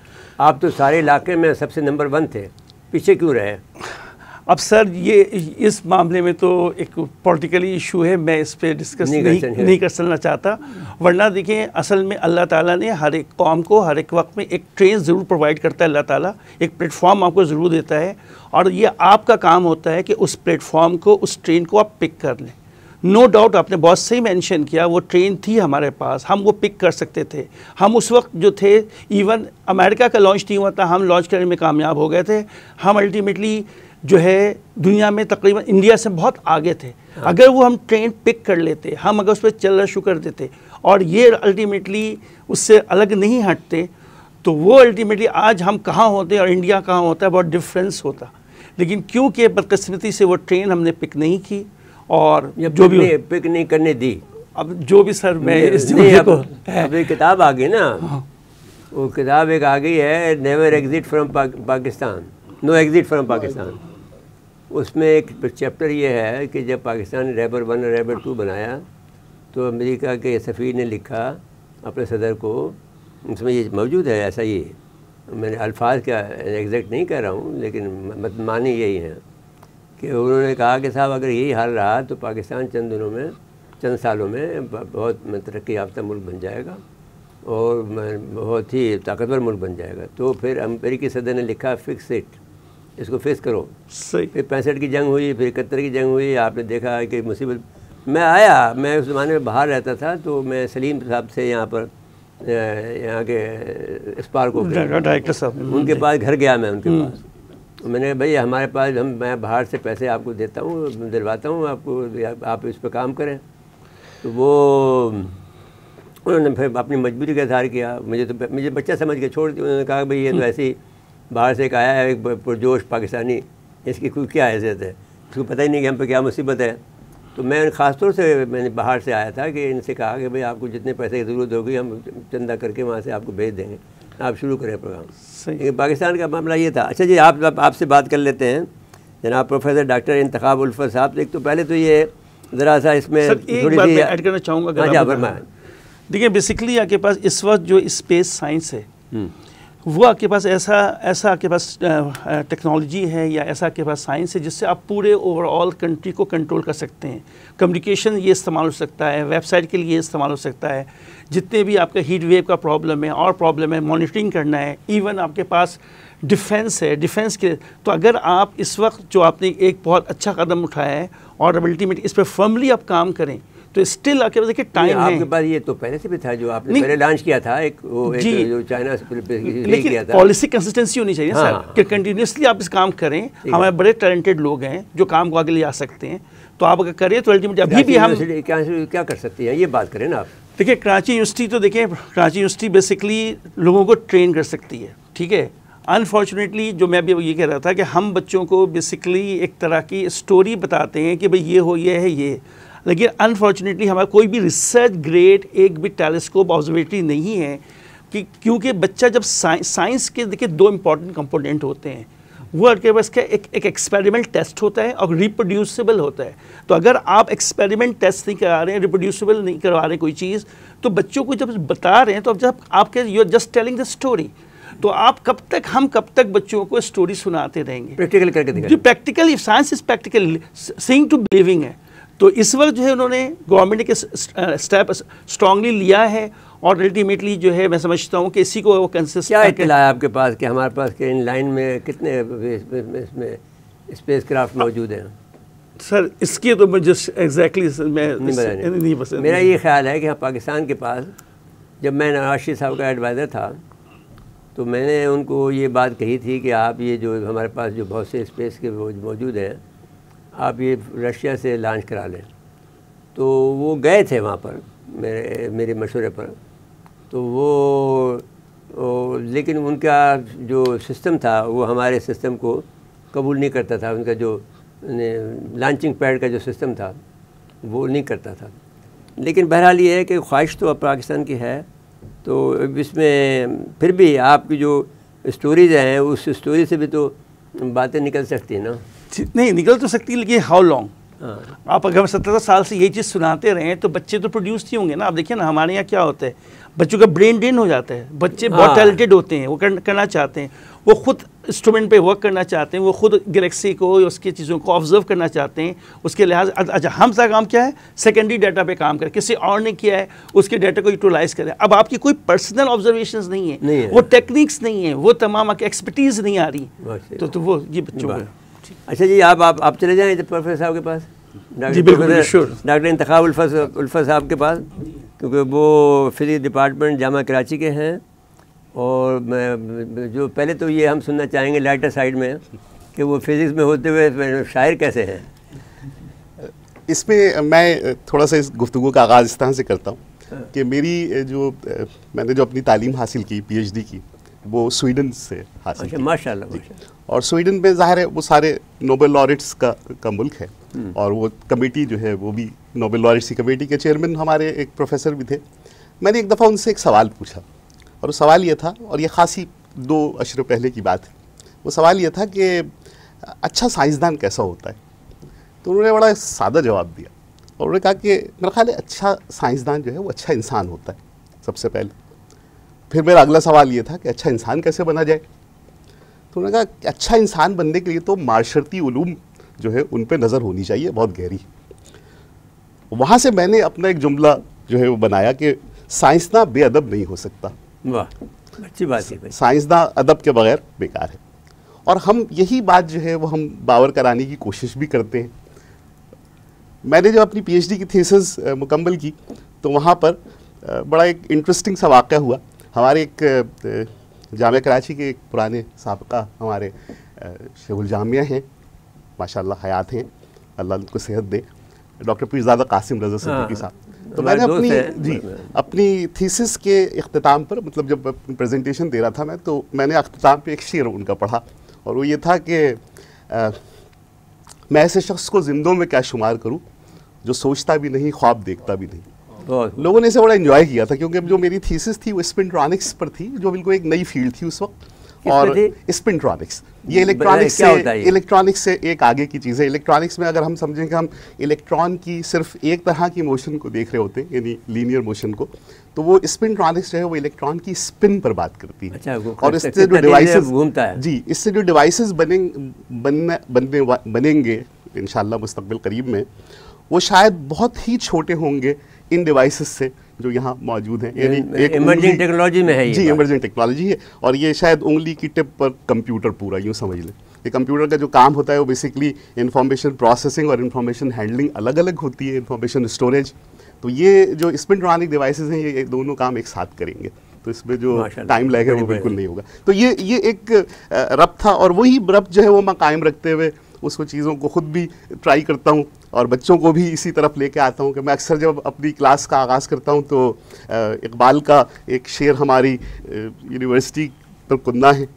आप तो सारे इलाके में सबसे नंबर वन थे पीछे क्यों रहे अब सर ये इस मामले में तो एक पॉलिटिकली इशू है मैं इस पर डिस्कस नहीं, नहीं, नहीं, कर सकना चाहता वरना देखिए असल में अल्लाह ताला ने हर एक कौम को हर एक वक्त में एक ट्रेन ज़रूर प्रोवाइड करता है अल्लाह ताला एक प्लेटफॉर्म आपको ज़रूर देता है और ये आपका काम होता है कि उस प्लेटफॉर्म को उस ट्रेन को आप पिक कर लें नो no डाउट आपने बहुत सही मेंशन किया वो ट्रेन थी हमारे पास हम वो पिक कर सकते थे हम उस वक्त जो थे इवन अमेरिका का लॉन्च नहीं हुआ था हम लॉन्च करने में कामयाब हो गए थे हम अल्टीमेटली जो है दुनिया में तकरीबन इंडिया से बहुत आगे थे हाँ। अगर वो हम ट्रेन पिक कर लेते हम अगर उस पर चलना शुरू कर देते और ये अल्टीमेटली उससे अलग नहीं हटते तो वो अल्टीमेटली आज हम कहाँ होते और इंडिया कहाँ होता है बहुत डिफरेंस होता लेकिन क्योंकि बदकस्मती से वो ट्रेन हमने पिक नहीं की और जो भी पिक नहीं करने दी अब जो भी सर मैं इस को अब किताब आ गई ना हाँ। वो किताब एक आ गई है never exit from Pakistan no exit from Pakistan उसमें एक चैप्टर ये है कि जब पाकिस्तान ने रैबर वन और रेबर टू बनाया तो अमेरिका के सफ़ी ने लिखा अपने सदर को उसमें ये मौजूद है ऐसा ही मैंने अल्फाज का एग्जैक्ट नहीं कह रहा हूँ लेकिन मत यही हैं कि उन्होंने कहा कि साहब अगर यही हाल रहा तो पाकिस्तान चंद दिनों में चंद सालों में बहुत तरक्की याफ्ता मुल्क बन जाएगा और बहुत ही ताकतवर मुल्क बन जाएगा तो फिर अमेरिकी सदर ने लिखा फिक्स इट इसको फेस करो सही फिर पैंसठ की जंग हुई फिर इकहत्तर की जंग हुई आपने देखा कि मुसीबत मैं आया मैं उस ज़माने में बाहर रहता था तो मैं सलीम साहब से यहाँ पर यहाँ के स्पार्क डायरेक्टर साहब उनके पास घर गया मैं उनके हम्म। पास तो मैंने भाई हमारे पास हम मैं बाहर से पैसे आपको देता हूँ दिलवाता हूँ आपको आप इस पर काम करें तो वो उन्होंने फिर अपनी मजबूरी का इजहार किया मुझे तो मुझे बच्चा समझ के छोड़ दिया उन्होंने कहा भाई ये तो हम्म। ऐसी बाहर से एक आया है एक पुरजोश पाकिस्तानी इसकी कोई क्या हैसियत है उसको पता ही नहीं कि हम पे क्या मुसीबत है तो मैं ख़ास तौर से मैंने बाहर से आया था कि इनसे कहा कि भाई आपको जितने पैसे की ज़रूरत होगी हम चंदा करके वहाँ से आपको भेज देंगे आप शुरू करें प्रोग्राम लेकिन पाकिस्तान का मामला ये था अच्छा जी आप आपसे बात कर लेते हैं जनाब प्रोफेसर डॉक्टर इंतखा उल्फर साहब एक तो पहले तो ये ज़रा सा इसमें ऐड करना चाहूँगा हाँ हाँ, देखिए बेसिकली आपके पास इस वक्त जो स्पेस साइंस है हम्म। वो आपके पास ऐसा ऐसा आपके पास टेक्नोलॉजी है या ऐसा आपके पास साइंस है जिससे आप पूरे ओवरऑल कंट्री को कंट्रोल कर सकते हैं कम्युनिकेशन ये इस्तेमाल हो सकता है वेबसाइट के लिए इस्तेमाल हो सकता है जितने भी आपका हीट वेव का प्रॉब्लम है और प्रॉब्लम है मॉनिटरिंग करना है इवन आपके पास डिफेंस है डिफेंस के तो अगर आप इस वक्त जो आपने एक बहुत अच्छा कदम उठाया है और अल्टीमेट इस पर फर्मली आप काम करें तो स्टिल आपके पास देखिए टाइम है आपके पास ये तो पहले से भी था जो आपने पहले लॉन्च किया था एक वो जी एक जो चाइना से लेकिन पॉलिसी कंसिस्टेंसी होनी चाहिए हाँ, सर कि कंटिन्यूसली आप इस काम करें हमारे बड़े टैलेंटेड लोग हैं जो काम को आगे ले जा सकते हैं तो आप अगर करें तो अल्टीमेटली अभी भी हम क्या कर सकते हैं ये बात करें ना आप देखिए कराची यूनिवर्सिटी तो देखिए कराची यूनिवर्सिटी बेसिकली लोगों को ट्रेन कर सकती है ठीक है अनफॉर्चुनेटली जो मैं अभी ये कह रहा था कि हम बच्चों को बेसिकली एक तरह की स्टोरी बताते हैं कि भाई ये हो ये है ये लेकिन अनफॉर्चुनेटली हमारा कोई भी रिसर्च ग्रेड एक भी टेलीस्कोप ऑब्जर्वेटरी नहीं है कि क्योंकि बच्चा जब साइंस के देखिए दो इम्पॉर्टेंट कंपोनेंट होते हैं वो आपके पास क्या एक एक एक्सपेरिमेंट टेस्ट होता है और रिप्रोड्यूसिबल होता है तो अगर आप एक्सपेरिमेंट टेस्ट नहीं करा रहे हैं रिप्रोड्यूसिबल नहीं करवा रहे कोई चीज़ तो बच्चों को जब बता रहे हैं तो अब जब आपके you are just telling the story तो आप कब तक हम कब तक बच्चों को स्टोरी सुनाते रहेंगे प्रैक्टिकल करके जो practical science is practical seeing to believing है तो इस वक्त जो है उन्होंने गवर्नमेंट के स्टेप स्ट्रांगली uh, लिया है और अल्टीमेटली जो है मैं समझता हूँ कि इसी को वो कंसिस्ट क्या इतला है आपके पास कि हमारे पास के इन लाइन में कितने इसमें स्पेस क्राफ्ट मौजूद हैं सर इसके तो मुझे एग्जैक्टली सर मैं नहीं, नहीं पसंद मेरा ये ख्याल है कि हाँ पाकिस्तान के पास जब मैं नवाशी साहब का एडवाइज़र था तो मैंने उनको ये बात कही थी कि आप ये जो हमारे पास जो बहुत से स्पेस के मौजूद हैं आप ये रशिया से लॉन्च करा लें तो वो गए थे वहाँ पर मेरे मेरे मशवरे पर तो वो ओ, लेकिन उनका जो सिस्टम था वो हमारे सिस्टम को कबूल नहीं करता था उनका जो लॉन्चिंग पैड का जो सिस्टम था वो नहीं करता था लेकिन बहरहाल ये है कि ख्वाहिश तो अब पाकिस्तान की है तो इसमें फिर भी आपकी जो स्टोरीज हैं उस स्टोरी से भी तो बातें निकल सकती हैं ना नहीं निकल तो सकती लेकिन हाउ लॉन्ग आप अगर हम सत्रह साल से ये चीज़ सुनाते रहें तो बच्चे तो प्रोड्यूस ही होंगे ना आप देखिए ना हमारे यहाँ क्या होता है बच्चों का ब्रेन ड्रेन हो जाता है बच्चे बहुत टैलेंटेड हाँ। होते हैं वो कर, करना चाहते हैं वो खुद इंस्ट्रूमेंट पे वर्क करना चाहते हैं वो खुद गैलेक्सी को या उसकी चीज़ों को ऑब्जर्व करना चाहते हैं उसके लिहाज अच्छा हम सा काम क्या है सेकेंडरी डाटा पे काम करें किसी और ने किया है उसके डाटा को यूटिलाइज करें अब आपकी कोई पर्सनल ऑब्जर्वेशन नहीं है वो टेक्निक्स नहीं है वो तमाम आपकी एक्सपर्टीज़ नहीं आ रही तो, तो, तो वो ये बच्चों को अच्छा जी आप आप आप चले जाएँ प्रोफेसर साहब के पास डॉक्टर इंतखा उल्फा साहब के पास क्योंकि वो फिजिक्स डिपार्टमेंट जामा कराची के हैं और मैं जो पहले तो ये हम सुनना चाहेंगे लाइटर साइड में कि वो फिज़िक्स में होते हुए शायर कैसे हैं इसमें मैं थोड़ा सा इस गुफ्तु का आगाज़ इस तरह से करता हूँ कि मेरी जो मैंने जो अपनी तालीम हासिल की पीएचडी की वो स्वीडन से हासिल अच्छा, माशाल्लाह माशा और स्वीडन पे जाहिर है वो सारे नोबेल लॉरिट्स का का मुल्क है हम्म। और वो कमेटी जो है वो भी नोबेल लॉरिट्स की कमेटी के चेयरमैन हमारे एक प्रोफेसर भी थे मैंने एक दफ़ा उनसे एक सवाल पूछा और वो सवाल ये था और ये खासी दो अशर पहले की बात है वो सवाल ये था कि अच्छा साइंसदान कैसा होता है तो उन्होंने बड़ा सादा जवाब दिया और उन्होंने कहा कि मेरा ख्याल है अच्छा साइंसदान जो है वो अच्छा इंसान होता है सबसे पहले फिर मेरा अगला सवाल ये था कि अच्छा इंसान कैसे बना जाए तो उन्होंने कहा अच्छा इंसान बनने के लिए तो माशरती ूम जो है उन पर नज़र होनी चाहिए बहुत गहरी वहाँ से मैंने अपना एक जुमला जो है वो बनाया कि साइंसदा बेअदब नहीं हो सकता वाह अच्छी बात है साइंसदा अदब के बगैर बेकार है और हम यही बात जो है वो हम बावर कराने की कोशिश भी करते हैं मैंने जब अपनी पीएचडी की थीसिस मुकम्मल की तो वहाँ पर बड़ा एक इंटरेस्टिंग सा वाक़ हुआ हमारे एक जाम कराची के एक पुराने सबका हमारे शेखुल जामिया हैं माशाल्लाह हयात हैं अल्लाह उनको सेहत दे डॉक्टर पीरजादा कासिम रजा सिद्दीकी हाँ। साहब तो, तो मैंने अपनी जी अपनी थीसिस के अख्ताम पर मतलब जब प्रेजेंटेशन दे रहा था मैं तो मैंने अख्ताम पे एक शेर उनका पढ़ा और वो ये था कि मैं ऐसे शख्स को जिंदों में क्या शुमार करूँ जो सोचता भी नहीं ख्वाब देखता भी नहीं लोगों ने इसे बड़ा इन्जॉय किया था क्योंकि जो मेरी थीसिस थी वो स्पिनट्रॉनिक्स पर थी जो बिल्कुल एक नई फील्ड थी उस वक्त और स्पिनट्रॉनिक्स ये इलेक्ट्रॉनिक्स से इलेक्ट्रॉनिक्स से एक आगे की चीज़ है इलेक्ट्रॉनिक्स में अगर हम समझें कि हम इलेक्ट्रॉन की सिर्फ एक तरह की मोशन को देख रहे होते यानी लीनियर मोशन को तो वो स्पिनट्रॉनिक्स जो है वो इलेक्ट्रॉन की स्पिन पर बात करती है अच्छा, और इससे जो डिवाइस घूमता है जी इससे जो डिवाइस बनेंगे बनने बनेंगे इन मुस्तबिल करीब में वो शायद बहुत ही छोटे होंगे इन डिवाइसेस से जो यहाँ मौजूद हैं यानी एक टेक्नोलॉजी में है जी इमरजिंग टेक्नोलॉजी है और ये शायद उंगली की टिप पर कंप्यूटर पूरा यूँ समझ लें ये कंप्यूटर का जो काम होता है वो बेसिकली इन्फॉर्मेशन प्रोसेसिंग और इन्फॉर्मेशन हैंडलिंग अलग अलग होती है इन्फॉर्मेशन स्टोरेज तो ये जो स्पिनट्रॉनिक डिवाइसेस हैं ये दोनों काम एक साथ करेंगे तो इसमें जो टाइम लैग है वो बिल्कुल नहीं होगा तो ये ये एक रब था और वही रब जो है वो मैं कायम रखते हुए उस चीज़ों को ख़ुद भी ट्राई करता हूँ और बच्चों को भी इसी तरफ लेके आता हूँ कि मैं अक्सर जब अपनी क्लास का आगाज़ करता हूँ तो इकबाल का एक शेर हमारी यूनिवर्सिटी पर कुंदा है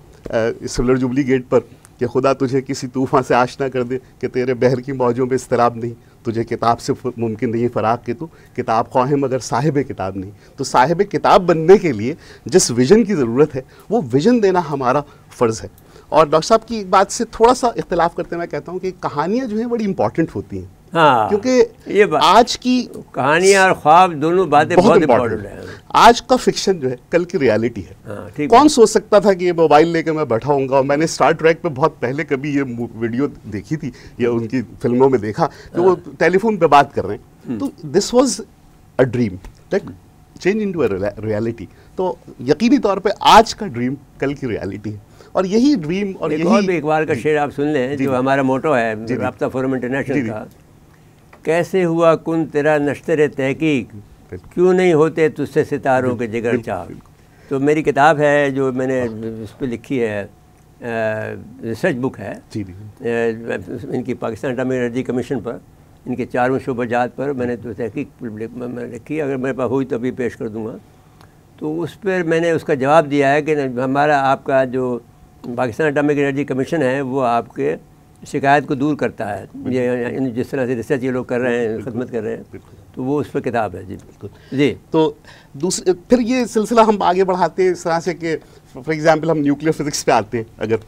सिल्वर जुबली गेट पर कि खुदा तुझे किसी तूफ़ान से आशना कर दे कि तेरे बहर की मौजों में इसतराब नहीं तुझे किताब से मुमकिन नहीं फ़राग के तो किताब ख्वाह मगर साहिब किताब नहीं तो साहिब किताब बनने के लिए जिस विज़न की ज़रूरत है वो विज़न देना हमारा फ़र्ज़ है और डॉक्टर साहब की बात से थोड़ा सा इख्तलाफ करते मैं कहता हूँ कि कहानियाँ जो हैं बड़ी इंपॉर्टेंट होती हैं हाँ, क्योंकि ये आज की कहानियाँ और ख्वाब दोनों बातें बहुत इंपॉर्टेंट है आज का फिक्शन जो है कल की रियलिटी है हाँ, कौन सोच सकता था कि ये मोबाइल लेकर मैं बैठा हूँगा और मैंने स्टार ट्रैक पे बहुत पहले कभी ये वीडियो देखी थी या उनकी फिल्मों में देखा तो हाँ, वो टेलीफोन पे बात कर रहे हैं हम्म। तो this was a dream change into reality तो यकीनी तौर पर आज का ड्रीम कल की रियलिटी है और यही ड्रीम और एक यही और भी इकबाल का शेर आप सुन लें जो हमारा मोटो है रबता फोरम इंटरनेशनल का कैसे हुआ कुन तेरा नश्तर तहकीक क्यों नहीं होते तुझसे सितारों के जिगर चाक तो मेरी किताब है जो मैंने इस पर लिखी है रिसर्च बुक है इनकी पाकिस्तान एटॉमिक एनर्जी कमीशन पर इनके चारों शुभजात पर मैंने तो तहकीक लिखी अगर मेरे पास हुई तो अभी पेश कर दूंगा तो उस पर मैंने उसका जवाब दिया है कि हमारा आपका जो पाकिस्तान एटॉमिक एनर्जी कमीशन है वो आपके शिकायत को दूर करता है ये जिस तरह से रिसर्च ये लोग कर रहे हैं खदमत कर रहे हैं तो वो उस पर किताब है जी बिल्कुल जी तो दूसरे फिर ये सिलसिला हम आगे बढ़ाते हैं इस तरह से कि फॉर एग्जांपल हम न्यूक्लियर फिज़िक्स पे आते हैं अगर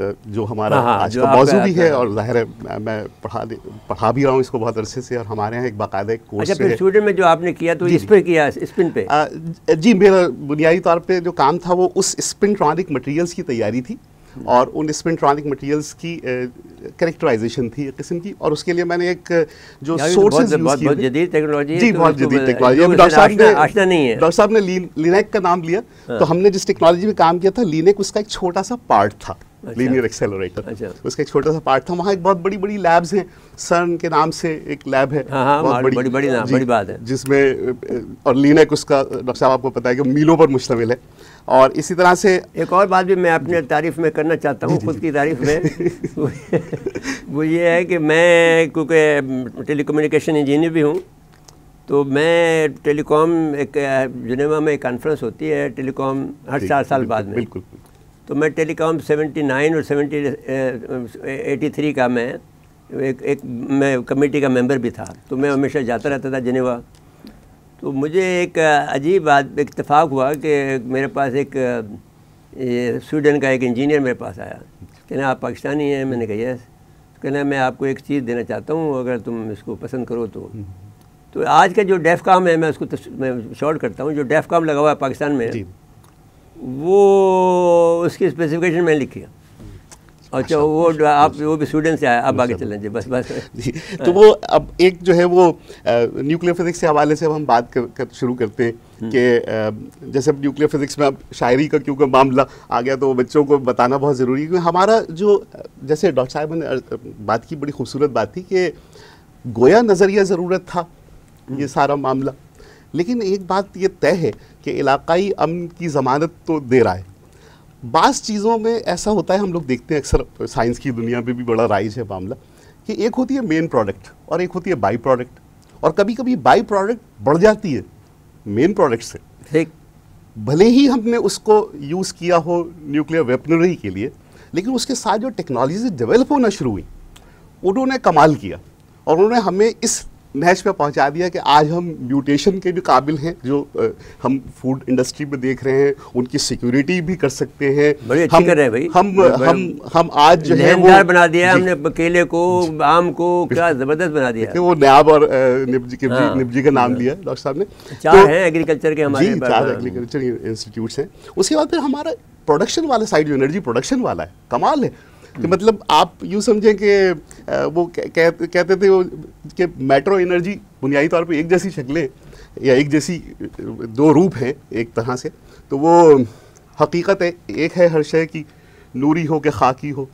जो हमारा हाँ, हाँ आज का मौजूद भी है और जाहिर है मैं पढ़ा पढ़ा भी रहा हूँ इसको बहुत अरसे से और हमारे यहाँ एक बाकायदा एक कोर्स अच्छा, स्टूडेंट में जो आपने किया तो इस पर किया स्पिन पे आ, जी मेरा बुनियादी तौर पे जो काम था वो उस स्पिन ट्रॉनिक मटेरियल्स की तैयारी थी और उन स्पिन ट्रॉनिक मटेरियल्स की करेक्टराइजेशन थी एक किस्म की और उसके लिए मैंने एक जो सोर्सेज तो जदीद टेक्नोलॉजी जी तो बहुत जदीद टेक्नोलॉजी डॉक्टर साहब ने आशना नहीं है डॉक्टर साहब ने लिनेक का नाम लिया तो हाँ। हमने जिस टेक्नोलॉजी में काम किया था लिनेक उसका एक छोटा सा पार्ट था लीनियर अच्छा। एक्सेलरेटर अच्छा। उसका एक छोटा सा पार्ट था वहाँ एक बहुत बड़ी बड़ी लैब्स हैं सन के नाम से एक लैब है हाँ, हाँ, बहुत बड़ी बड़ी, बड़ी, बड़ी बात है जिसमें और लीनक उसका डॉक्टर साहब आपको पता है कि मीलों पर मुश्तमिल है और इसी तरह से एक और बात भी मैं अपने तारीफ में करना चाहता हूँ खुद की तारीफ में [laughs] वो ये है कि मैं क्योंकि टेलीकम्युनिकेशन इंजीनियर भी हूँ तो मैं टेलीकॉम एक जिनेवा में एक कॉन्फ्रेंस होती है टेलीकॉम हर चार साल बाद में बिल्कुल तो मैं टेलीकॉम 79 और 70 थ्री का मैं एक एक मैं कमेटी का मेंबर भी था तो मैं हमेशा जाता रहता था जिनेवा तो मुझे एक अजीब बात इतफाक़ हुआ कि मेरे पास एक स्वीडन का एक इंजीनियर मेरे पास आया कहना आप पाकिस्तानी हैं मैंने कहा यस तो कहना मैं आपको एक चीज़ देना चाहता हूँ अगर तुम इसको पसंद करो तो हम्म, हम्म। तो आज का जो डेफ काम है मैं उसको मैं शॉर्ट करता हूँ जो डेफ काम लगा हुआ है पाकिस्तान में वो उसकी स्पेसिफिकेशन मैंने लिखी है अच्छा वो अच्छा, आप अच्छा। वो भी स्टूडेंट से आए आप आगे चलें जी बस बस [laughs] जी तो वो अब एक जो है वो न्यूक्लियर फिजिक्स के हवाले से अब हम बात कर, कर शुरू करते हैं हम्म। कि जैसे अब न्यूक्लियर फिजिक्स में अब शायरी का क्योंकि मामला आ गया तो बच्चों को बताना बहुत ज़रूरी है क्योंकि हमारा जो जैसे डॉक्टर साहब ने बात की बड़ी खूबसूरत बात थी कि गोया नज़रिया ज़रूरत था ये हम्म। सारा मामला लेकिन एक बात ये तय है कि इलाकाई अमन की ज़मानत तो दे रहा है बास चीज़ों में ऐसा होता है हम लोग देखते हैं अक्सर साइंस की दुनिया में भी बड़ा राइज है मामला कि एक होती है मेन प्रोडक्ट और एक होती है बाई प्रोडक्ट और कभी कभी बाई प्रोडक्ट बढ़ जाती है मेन प्रोडक्ट से ठीक भले ही हमने उसको यूज़ किया हो न्यूक्लियर वेपनरी के लिए लेकिन उसके साथ जो टेक्नोलॉजी डेवलप होना शुरू हुई उन्होंने कमाल किया और उन्होंने हमें इस मैच पे पहुंचा दिया कि आज हम म्यूटेशन के भी काबिल हैं जो आ, हम फूड इंडस्ट्री में देख रहे हैं उनकी सिक्योरिटी भी कर सकते हैं हम, कर रहे हैं भाई हम हम हम आज जो है वो बना दिया हमने केले को आम को क्या जबरदस्त बना दिया वो नयाब और निबजी के हाँ। निबजी का नाम लिया डॉक्टर साहब ने चार तो- हैं एग्रीकल्चर के हमारे चार एग्रीकल्चर इंस्टीट्यूट हैं उसके बाद फिर हमारा प्रोडक्शन वाला साइड जो एनर्जी प्रोडक्शन वाला है कमाल है कि मतलब आप यूँ समझें कि वो कह, कहते थे वो कि मेट्रो एनर्जी बुनियादी तौर पर एक जैसी शक्लें या एक जैसी दो रूप हैं एक तरह से तो वो हकीकत है एक है हर शय की नूरी हो के खाकी हो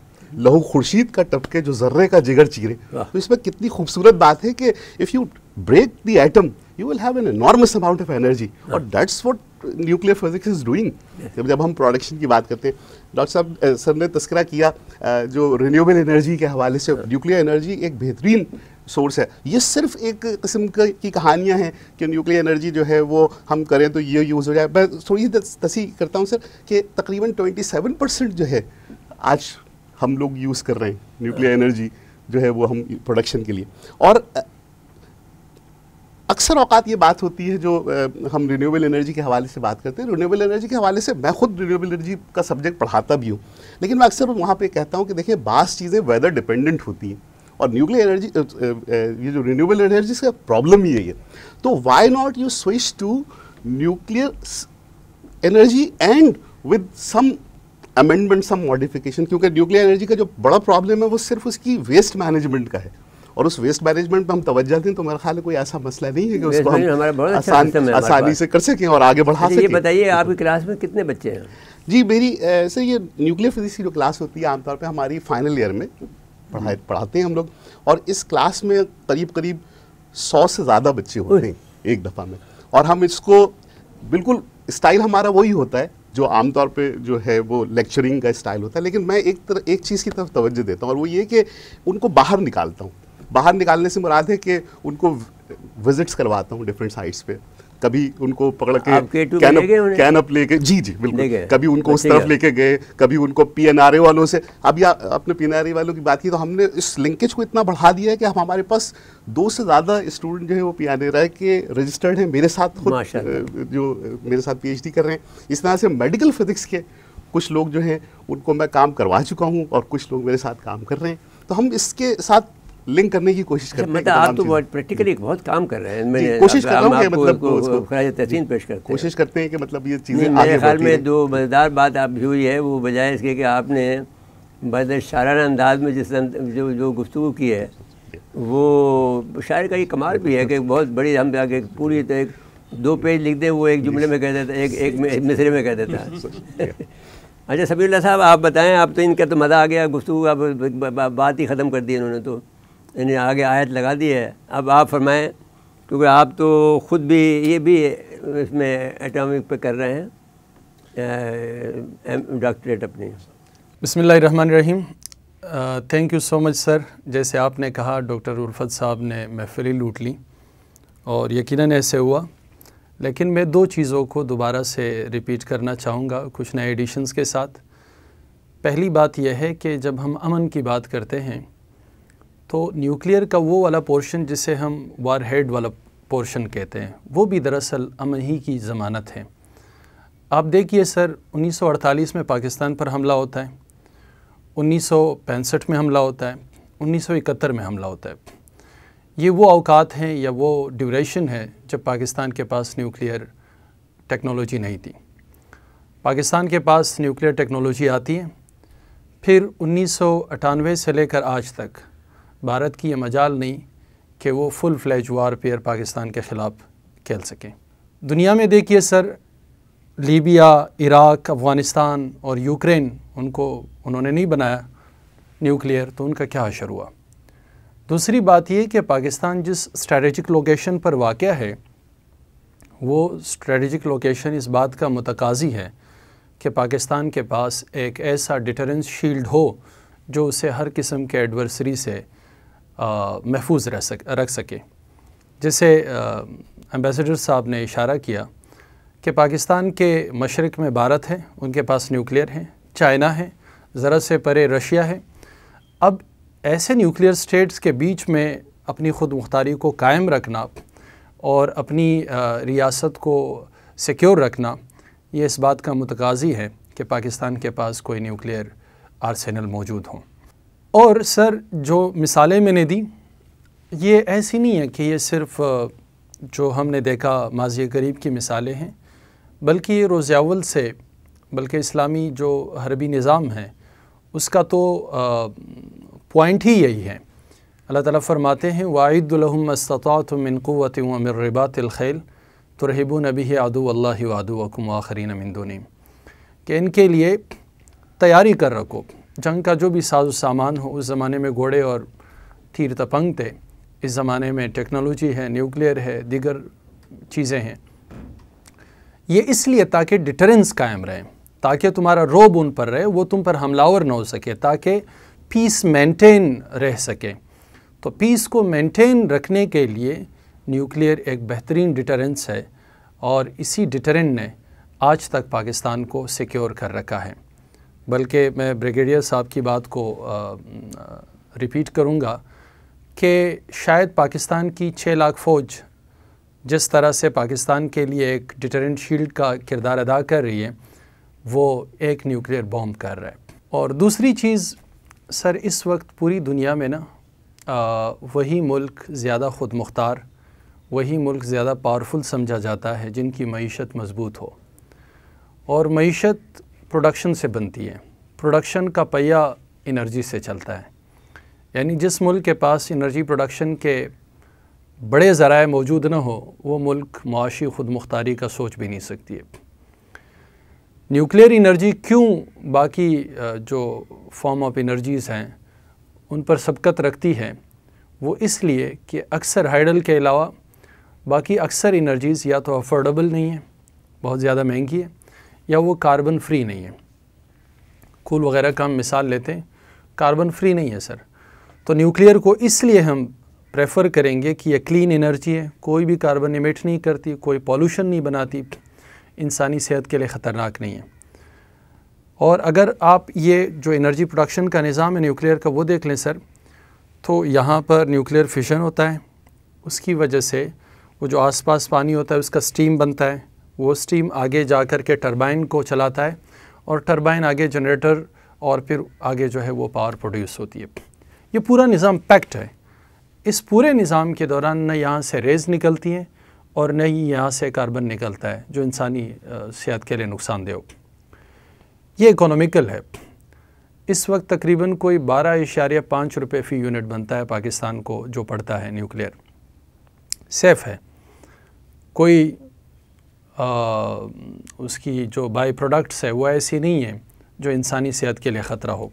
लहू खुर्शीद का टपके जो जर्रे का जिगर चीरे तो इसमें कितनी खूबसूरत बात है कि if you break the atom you will have an enormous amount of energy और that's what nuclear physics is doing जब हम प्रोडक्शन की बात करते हैं डॉक्टर साहब सर ने तस्करा किया जो रिन्यूएबल एनर्जी के हवाले से न्यूक्लियर एनर्जी एक बेहतरीन सोर्स है ये सिर्फ एक किस्म की कहानियां हैं कि न्यूक्लियर एनर्जी जो है वो हम करें तो ये यूज़ हो जाए मैं थोड़ी तसी करता हूँ सर कि तकरीबन 27 परसेंट जो है आज हम लोग यूज़ कर रहे हैं न्यूक्लियर एनर्जी जो है वो हम प्रोडक्शन के लिए और अक्सर अवकात ये बात होती है जो हम रीनीबल एनर्जी के हवाले से बात करते हैं रीनीबल एनर्जी के हवाले से मैं खुद रीनीबल एनर्जी का सब्जेक्ट पढ़ाता भी हूँ लेकिन मैं अक्सर वहाँ पर कहता हूँ कि देखिए बास चीज़ें वेदर डिपेंडेंट होती हैं और न्यूक्लियर एनर्जी ये जो रीनीबल एनर्जी का प्रॉब्लम ही है ये तो why not you switch to nuclear energy and with some amendment some modification क्योंकि न्यूक्लियर एनर्जी का जो बड़ा प्रॉब्लम है वो सिर्फ उसकी वेस्ट मैनेजमेंट का है और उस वेस्ट मैनेजमेंट पर हम तवज्जा दें तो मेरा ख्याल है कोई ऐसा मसला नहीं है कि उसको हम आसानी से कर सकें और आगे बढ़ा अच्छा, सकें बताइए आपकी क्लास में कितने बच्चे हैं जी मेरी सर ये न्यूक्लियर फिजिक्स की जो क्लास होती है आमतौर पर हमारी फाइनल ईयर में पढ़ाए हम्म। पढ़ाते हैं हम लोग और इस क्लास में करीब करीब सौ से ज़्यादा बच्चे होते हैं एक दफ़ा में और हम इसको बिल्कुल स्टाइल हमारा वही होता है जो आमतौर पे जो है वो लेक्चरिंग का स्टाइल होता है लेकिन मैं एक तरह एक चीज़ की तरफ तवज्जो देता हूँ और वो ये कि उनको बाहर निकालता हूँ बाहर निकालने से मुराद है कि उनको विजिट्स करवाता हूँ डिफरेंट साइट्स पे कभी उनको पकड़ के कैन अप कैन अप लेके जी जी बिल्कुल कभी उनको उस तरफ लेके गए कभी उनको पी एन आर ए वालों से अभी आर ए वालों की बात की तो हमने इस लिंकेज को इतना बढ़ा दिया है कि हम हमारे पास दो से ज़्यादा स्टूडेंट जो है वो पी एन ए के रजिस्टर्ड हैं मेरे साथ खुद जो मेरे साथ पी एच डी कर रहे हैं इस तरह से मेडिकल फिजिक्स के कुछ लोग जो हैं उनको मैं काम करवा चुका हूँ और कुछ लोग मेरे साथ काम कर रहे हैं तो हम इसके साथ लिंक करने की कोशिश अच्छा, करते हैं मतलब आप तो बहुत प्रैक्टिकली बहुत काम कर रहे हैं मैंने कोशिश कर रहा मतलब खराज तहसीन पेश करते हैं कोशिश करते हैं कि मतलब ये चीज़ें मेरे ख्याल में जो मज़ेदार बात आप भी हुई है वो बजाय इसके कि आपने बद शारा अंदाज में जिस जो जो गुफ्तु की है वो शायर का ये कमाल भी है कि बहुत बड़ी हम आगे पूरी तो एक दो पेज लिख दे वो एक जुमले में कह देता एक एक मिसरे में कह देता [laughs] अच्छा सभी साहब आप बताएं आप तो इनका तो मज़ा आ गया गुफ्तु आप बात ही ख़त्म कर दी इन्होंने तो यानी आगे आयत लगा दी है अब आप फरमाएं क्योंकि आप तो ख़ुद भी ये भी इसमें एटॉमिक पे कर रहे हैं डॉक्टरेट अपनी बसमिल्ल रहीम thank you so much sir जैसे आपने कहा डॉक्टर उल्फत साहब ने महफिली लूट ली और यकीनन ऐसे हुआ लेकिन मैं दो चीज़ों को दोबारा से रिपीट करना चाहूँगा कुछ नए एडिशंस के साथ पहली बात यह है कि जब हम अमन की बात करते हैं तो न्यूक्लियर का वो वाला पोर्शन जिसे हम वार हेड वाला पोर्शन कहते हैं वो भी दरअसल अमन ही की ज़मानत है आप देखिए सर 1948 में पाकिस्तान पर हमला होता है उन्नीस में हमला होता है उन्नीस में हमला होता है ये वो अवकात हैं या वो ड्यूरेशन है जब पाकिस्तान के पास न्यूक्लियर टेक्नोलॉजी नहीं थी पाकिस्तान के पास न्यूक्लियर टेक्नोलॉजी आती है फिर उन्नीस से लेकर आज तक भारत की ये मजाल नहीं कि वो फुल फ्लैज वार पेयर पाकिस्तान के ख़िलाफ़ खेल सकें दुनिया में देखिए सर लीबिया इराक अफ़गानिस्तान और यूक्रेन उनको उन्होंने नहीं बनाया न्यूक्लियर तो उनका क्या अशर हुआ दूसरी बात यह कि पाकिस्तान जिस स्ट्रेटजिक लोकेशन पर वाक़ है वो स्ट्रेटजिक लोकेशन इस बात का मतकाजी है कि पाकिस्तान के पास एक ऐसा डिटरेंस शील्ड हो जो उसे हर किस्म के एडवर्सरी से महफूज रह सक रख सके जैसे एम्बेसडर साहब ने इशारा किया कि पाकिस्तान के मशरक़ में भारत है उनके पास न्यूक्लियर है चाइना है ज़रा से परे रशिया है अब ऐसे न्यूक्लियर स्टेट्स के बीच में अपनी ख़ुद मुख्तारी को कायम रखना और अपनी रियासत को सिक्योर रखना ये इस बात का मतकाजी है कि पाकिस्तान के पास कोई न्यूक्लियर आर्सेनल मौजूद हों और सर जो मिसालें मैंने दी ये ऐसी नहीं है कि ये सिर्फ जो हमने देखा माजी करीब की मिसालें हैं बल्कि ये रोज़ावल से बल्कि इस्लामी जो हरबी निज़ाम है उसका तो पॉइंट ही यही है अल्लाह ताला फरमाते हैं वाहिदुलहम अस्तात मिन तो रहबू नबी आदू आदो वादू आख़रीन आखरीन मिंदोनीम कि इनके लिए तैयारी कर रखो जंग का जो भी साजो सामान हो उस ज़माने में घोड़े और तीर तपंग थे इस ज़माने में टेक्नोलॉजी है न्यूक्लियर है दीगर चीज़ें हैं ये इसलिए ताकि डिटरेंस कायम रहे ताकि तुम्हारा रोब उन पर रहे वो तुम पर हमलावर ना हो सके ताकि पीस मेंटेन रह सके तो पीस को मेंटेन रखने के लिए न्यूक्लियर एक बेहतरीन डिटरेंस है और इसी डिटरेंट ने आज तक पाकिस्तान को सिक्योर कर रखा है बल्कि मैं ब्रिगेडियर साहब की बात को रिपीट करूँगा कि शायद पाकिस्तान की छः लाख फ़ौज जिस तरह से पाकिस्तान के लिए एक डिटरेंट शील्ड का किरदार अदा कर रही है वो एक न्यूक्लियर बॉम्ब कर रहा है और दूसरी चीज़ सर इस वक्त पूरी दुनिया में ना वही मुल्क ज़्यादा ख़ुद मुख्तार वही मुल्क ज़्यादा पावरफुल समझा जाता है जिनकी मीशत मजबूत हो और मीशत प्रोडक्शन से बनती है प्रोडक्शन का पहिया इनर्जी से चलता है यानी जिस मुल्क के पास इनर्जी प्रोडक्शन के बड़े ज़राए मौजूद ना हो वो मुल्क मुआशी खुद मुख्तारी का सोच भी नहीं सकती है न्यूक्लियर इनर्जी क्यों बाकी जो फॉर्म ऑफ इनर्जीज़ हैं उन पर सबकत रखती है वो इसलिए कि अक्सर हाइडल के अलावा बाकी अक्सर इनर्जीज़ या तो अफोर्डेबल नहीं है बहुत ज़्यादा महंगी है या वो कार्बन फ्री नहीं है कूल वगैरह का हम मिसाल लेते हैं कार्बन फ्री नहीं है सर तो न्यूक्लियर को इसलिए हम प्रेफर करेंगे कि यह क्लीन एनर्जी है कोई भी कार्बन इमिट नहीं करती कोई पॉल्यूशन नहीं बनाती इंसानी सेहत के लिए ख़तरनाक नहीं है और अगर आप ये जो एनर्जी प्रोडक्शन का निज़ाम है न्यूक्लियर का वो देख लें सर तो यहाँ पर न्यूक्लियर फिशन होता है उसकी वजह से वो जो आसपास पानी होता है उसका स्टीम बनता है वो स्टीम आगे जा कर के टरबाइन को चलाता है और टरबाइन आगे जनरेटर और फिर आगे जो है वो पावर प्रोड्यूस होती है ये पूरा निज़ाम पैक्ट है इस पूरे निज़ाम के दौरान न यहाँ से रेज़ निकलती हैं और न ही यहाँ से कार्बन निकलता है जो इंसानी सेहत के लिए नुकसानदेह हो ये इकोनॉमिकल है इस वक्त तकरीबन कोई बारह इशारिया पाँच रुपये फ़ी यूनिट बनता है पाकिस्तान को जो पड़ता है न्यूक्लियर सेफ़ है कोई आ, उसकी जो बाई प्रोडक्ट्स है वो ऐसी नहीं है जो इंसानी सेहत के लिए ख़तरा हो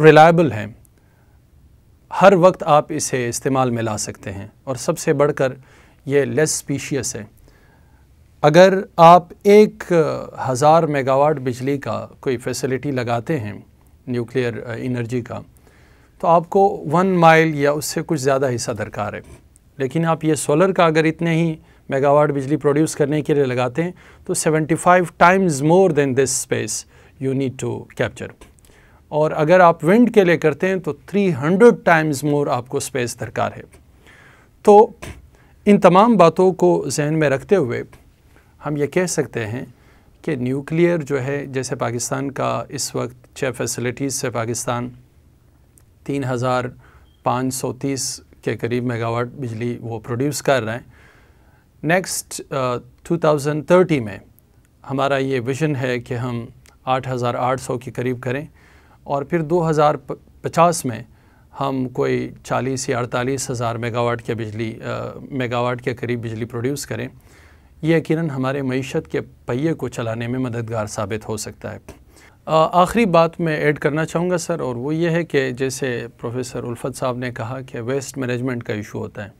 रिलायबल है हर वक्त आप इसे इस्तेमाल में ला सकते हैं और सबसे बढ़कर ये लेस स्पीशियस है अगर आप एक हज़ार मेगावाट बिजली का कोई फैसिलिटी लगाते हैं न्यूक्लियर इनर्जी का तो आपको वन माइल या उससे कुछ ज़्यादा हिस्सा दरकार है लेकिन आप ये सोलर का अगर इतने ही मेगावाट बिजली प्रोड्यूस करने के लिए लगाते हैं तो 75 times more than this space you need to capture और अगर आप विंड के लिए करते हैं तो 300 टाइम्स मोर आपको स्पेस दरकार है तो इन तमाम बातों को जहन में रखते हुए हम ये कह सकते हैं कि न्यूक्लियर जो है जैसे पाकिस्तान का इस वक्त छः फैसिलिटीज़ से पाकिस्तान तीन हज़ार पाँच सौ तीस के करीब मेगावाट बिजली वो प्रोड्यूस कर रहे हैं नेक्स्ट uh, 2030 में हमारा ये विज़न है कि हम 8,800 के करीब करें और फिर 2050 में हम कोई 40 या अड़तालीस हज़ार मेगावाट के बिजली मेगावाट के करीब बिजली प्रोड्यूस करें ये यकीन हमारे मीशत के पहिए को चलाने में मददगार साबित हो सकता है आखिरी बात मैं ऐड करना चाहूँगा सर और वो ये है कि जैसे प्रोफेसर उल्फत साहब ने कहा कि वेस्ट मैनेजमेंट का इशू होता है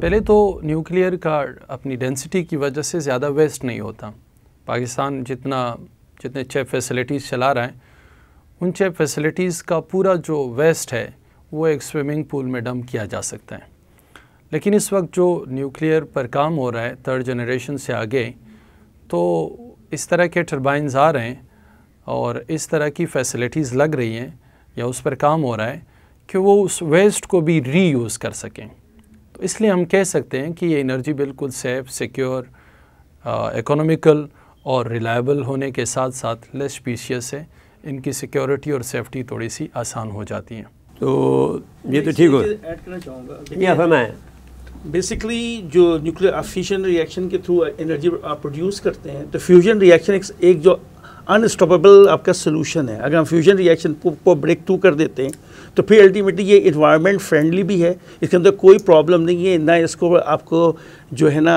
पहले तो न्यूक्लियर का अपनी डेंसिटी की वजह से ज़्यादा वेस्ट नहीं होता पाकिस्तान जितना जितने चेप फैसिलिटीज़ चला रहा है उन चेप फैसिलिटीज़ का पूरा जो वेस्ट है वो एक स्विमिंग पूल में डम किया जा सकता है लेकिन इस वक्त जो न्यूक्लियर पर काम हो रहा है थर्ड जनरेशन से आगे तो इस तरह के टर्बाइंस आ रहे हैं और इस तरह की फैसिलिटीज़ लग रही हैं या उस पर काम हो रहा है कि वो उस वेस्ट को भी रीयूज़ कर सकें तो इसलिए हम कह सकते हैं कि ये एनर्जी बिल्कुल सेफ सिक्योर इकोनॉमिकल और रिलायबल होने के साथ साथ लेस स्पीशियस है इनकी सिक्योरिटी और सेफ्टी थोड़ी सी आसान हो जाती है तो ये तो ठीक हो चाहूँगा बेसिकली जो न्यूक्लियर फ्यूजन रिएक्शन के थ्रू एनर्जी आप प्रोड्यूस करते हैं तो फ्यूजन रिएक्शन एक, एक जो अनस्टॉपेबल आपका सोलूशन है अगर हम फ्यूजन रिएक्शन को ब्रेक थ्रू कर देते हैं तो फिर अल्टीमेटली ये इन्वायरमेंट फ्रेंडली भी है इसके अंदर कोई प्रॉब्लम नहीं है ना इसको आपको जो है ना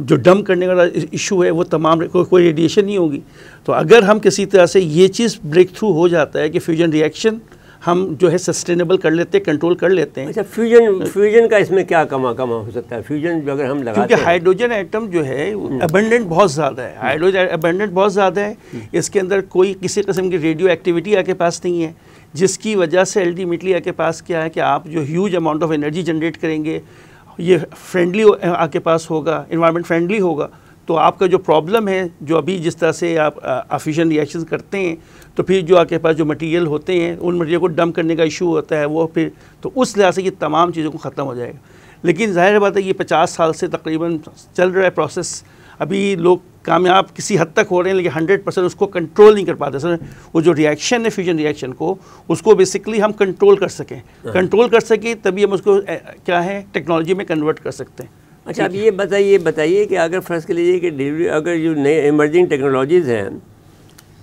जो डम करने वाला इशू है वो तमाम को, कोई रेडिएशन नहीं होगी तो अगर हम किसी तरह से ये चीज़ ब्रेक थ्रू हो जाता है कि फ्यूजन रिएक्शन हम जो है सस्टेनेबल कर लेते हैं कंट्रोल कर लेते हैं अच्छा फ्यूजन फ्यूजन का इसमें क्या कमा कमा हो सकता है फ्यूजन जो अगर हम लगाते क्योंकि हाइड्रोजन आइटम जो है अबंडेंट हम्म। बहुत ज़्यादा है हाइड्रोजन अबंडेंट बहुत ज़्यादा है हम्म। इसके अंदर कोई किसी किस्म की रेडियो एक्टिविटी आपके पास नहीं है जिसकी वजह से अल्टीमेटली आपके पास क्या है कि आप जो huge amount of energy generate करेंगे ये फ्रेंडली आपके पास होगा इन्वायरमेंट फ्रेंडली होगा तो आपका जो प्रॉब्लम है जो अभी जिस तरह से आप अफिशन रिएक्शन करते हैं तो फिर जो आपके पास जो मटेरियल होते हैं उन मटेरियल को डम करने का इशू होता है वो फिर तो उस लिहाज से ये तमाम चीज़ों को ख़त्म हो जाएगा लेकिन जाहिर बात है ये पचास साल से तकरीबन चल रहा है प्रोसेस अभी लोग कामयाब किसी हद तक हो रहे हैं लेकिन हंड्रेड परसेंट उसको कंट्रोल नहीं कर पाते सर वो जो रिएक्शन है फ्यूजन रिएक्शन को उसको बेसिकली हम कंट्रोल कर सकें कंट्रोल कर सकें तभी हम उसको क्या है टेक्नोलॉजी में कन्वर्ट कर सकते हैं अच्छा अब ये बताइए बताइए कि अगर फ़र्ज़ के लीजिए कि डिलीवरी अगर जो नए इमर्जिंग टेक्नोलॉजीज़ हैं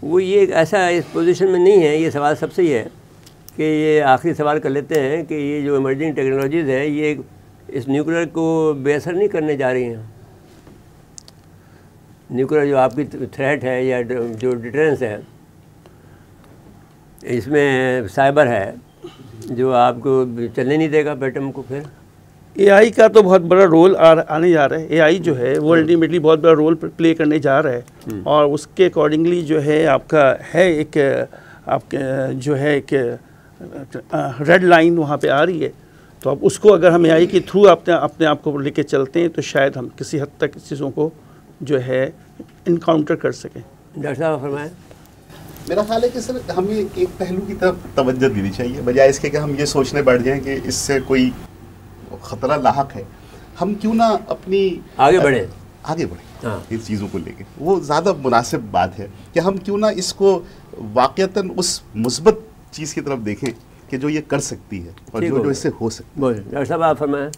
वो ये ऐसा इस पोजीशन में नहीं है ये सवाल सबसे ही है कि ये आखिरी सवाल कर लेते हैं कि ये जो इमर्जिंग टेक्नोलॉजीज़ हैं ये इस न्यूक्लियर को बेअसर नहीं करने जा रही हैं न्यूक्लियर जो आपकी थ्रेट है या जो डिटेंस है इसमें साइबर है जो आपको चलने नहीं देगा पेटम को फिर एआई का तो बहुत बड़ा रोल आ, आने जा रहा है एआई जो है वो अल्टीमेटली हम्म। बहुत बड़ा रोल प्ले करने जा रहा है हम्म। और उसके अकॉर्डिंगली जो है आपका है एक आपके जो है एक रेड लाइन वहाँ पे आ रही है तो अब उसको अगर हम एआई के थ्रू अपने अपने आप को लेके चलते हैं तो शायद हम किसी हद तक चीज़ों को जो है इनकाउंटर कर सकें डॉक्टर साहब फरमाएँ मेरा ख्याल है कि सर हमें एक पहलू की तरफ तवज्जो देनी चाहिए बजाय इसके कि हम ये सोचने बैठ जाएं कि इससे कोई ख़तरा लाक है हम क्यों ना अपनी आगे बढ़े आगे बढ़े हाँ। इन चीज़ों को लेके वो ज़्यादा मुनासिब बात है कि हम क्यों ना इसको वाक़ता उस मुस्बत चीज़ की तरफ देखें कि जो ये कर सकती है और जो जो इससे हो सकती है डॉक्टर साहब आप फरमाएँ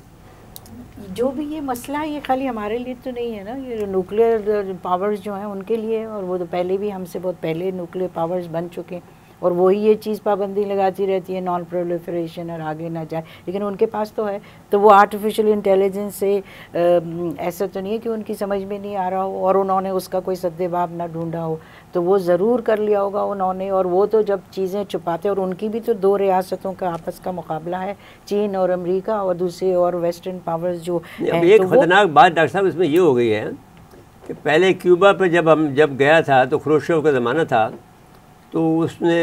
जो भी ये मसला है ये खाली हमारे लिए तो नहीं है ना ये न्यूक्लियर पावर्स जो हैं उनके लिए और वो तो पहले भी हमसे बहुत पहले न्यूक्लियर पावर्स बन चुके हैं और वही ये चीज़ पाबंदी लगाती रहती है नॉन प्रोलिफरेशन और आगे ना जाए लेकिन उनके पास तो है तो वो आर्टिफिशियल इंटेलिजेंस से ऐसा तो नहीं है कि उनकी समझ में नहीं आ रहा हो और उन्होंने उसका कोई सद्भाव ना ढूंढा हो तो वो ज़रूर कर लिया होगा उन्होंने और वो तो जब चीज़ें छुपाते और उनकी भी तो दो रियासतों का आपस का मुकाबला है चीन और अमरीका और दूसरे और वेस्टर्न पावर्स जो एक तो खतरनाक बात डॉक्टर साहब इसमें ये हो गई है कि पहले क्यूबा पर जब हम जब गया था तो क्रोशो का ज़माना था तो उसने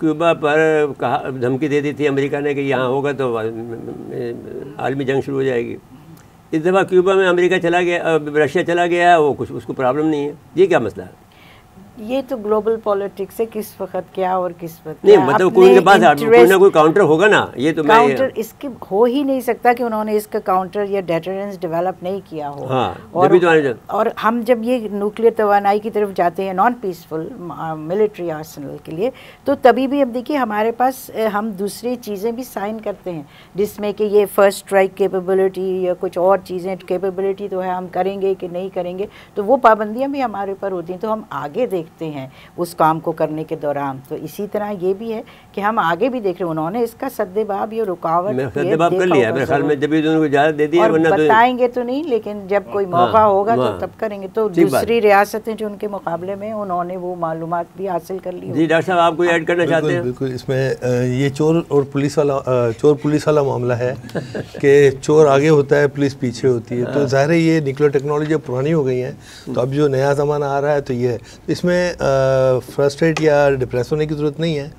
क्यूबा पर कहा धमकी दे दी थी अमेरिका ने कि यहाँ होगा तो आलमी जंग शुरू हो जाएगी इस दफ़ा क्यूबा में अमेरिका चला गया रशिया चला गया वो कुछ उसको प्रॉब्लम नहीं है ये क्या मसला है ये तो ग्लोबल पॉलिटिक्स है किस वक्त क्या और किस वक्त नहीं मतलब कोई के पास कोई ना कोई काउंटर होगा ना ये तो काउंटर इसके हो ही नहीं सकता कि उन्होंने इसका काउंटर या डेटरेंस डेवलप नहीं किया हो हाँ, और, और हम जब ये न्यूक्लियर तोानाई की तरफ जाते हैं नॉन पीसफुल मिलिट्री आर्सनल के लिए तो तभी भी हम देखिए हमारे पास हम दूसरी चीज़ें भी साइन करते हैं जिसमें कि ये फर्स्ट स्ट्राइक केपेबिलिटी या कुछ और चीज़ें केपेबिलिटी तो है हम करेंगे कि नहीं करेंगे तो वो पाबंदियाँ भी हमारे ऊपर होती हैं तो हम आगे देख देखते हैं उस काम को करने के दौरान तो इसी तरह ये भी है कि हम आगे भी देख रहे हैं उन्होंने इसका सद्देबाब या रुकावट कर लिया मेरे ख्याल में जब इजाज़त दे दी वरना तो- बताएंगे तो नहीं लेकिन जब हाँ, कोई मौका हाँ, होगा तो हाँ। तब करेंगे तो दूसरी रियासतें जो उनके मुकाबले में उन्होंने वो मालूम भी हासिल कर ली जी डॉक्टर साहब आपको ऐड करना चाहते हैं बिल्कुल इसमें ये चोर और पुलिस वाला चोर पुलिस वाला मामला है [laughs] कि चोर आगे होता है पुलिस पीछे होती है तो ज़ाहिर है ये निकलो टेक्नोलॉजी पुरानी हो गई है तो अब जो नया ज़माना आ रहा है तो ये है इसमें हमें फ्रस्ट्रेट या डिप्रेस होने की ज़रूरत नहीं है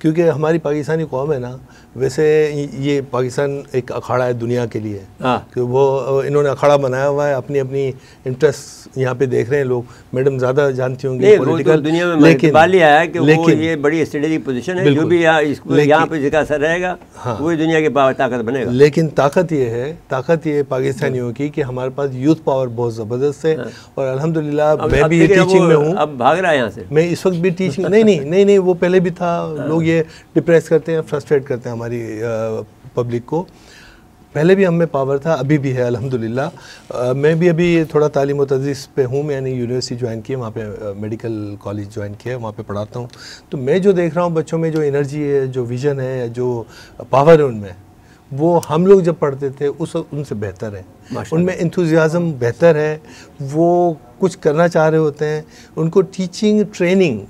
क्योंकि हमारी पाकिस्तानी कौम है ना वैसे ये पाकिस्तान एक अखाड़ा है दुनिया के लिए हाँ। कि वो इन्होंने अखाड़ा बनाया हुआ है अपनी अपनी इंटरेस्ट यहाँ पे देख रहे हैं लोग मैडम ज़्यादा जानती होंगी पॉलिटिकल तो दुनिया में लेकिन आया है कि लेकिन, वो ये बड़ी स्ट्रेटेजिक पोजीशन है जो भी यहाँ पे जिसका असर रहेगा हाँ, वही दुनिया की ताकत बनेगा लेकिन ताकत ये है ताकत ये पाकिस्तानियों की कि हमारे पास यूथ पावर बहुत ज़बरदस्त है हाँ। और अलहमदिल्ला मैं भी टीचिंग में हूँ अब भाग रहा है यहाँ से मैं इस वक्त भी टीचिंग नहीं नहीं नहीं नहीं वो पहले भी था हाँ। लोग ये डिप्रेस करते हैं फ्रस्ट्रेट करते हैं हमारी पब्लिक को पहले भी हम में पावर था अभी भी है अल्हम्दुलिल्लाह मैं भी अभी थोड़ा तालीम तजीस पे हूँ मैंने यूनिवर्सिटी ज्वाइन की है वहाँ पे मेडिकल कॉलेज ज्वाइन किया है वहाँ पे पढ़ाता हूँ तो मैं जो देख रहा हूँ बच्चों में जो एनर्जी है जो विज़न है जो पावर है उनमें वो हम लोग जब पढ़ते थे उस उनसे बेहतर है उनमें इंथुजियाज़म बेहतर है वो कुछ करना चाह रहे होते हैं उनको टीचिंग ट्रेनिंग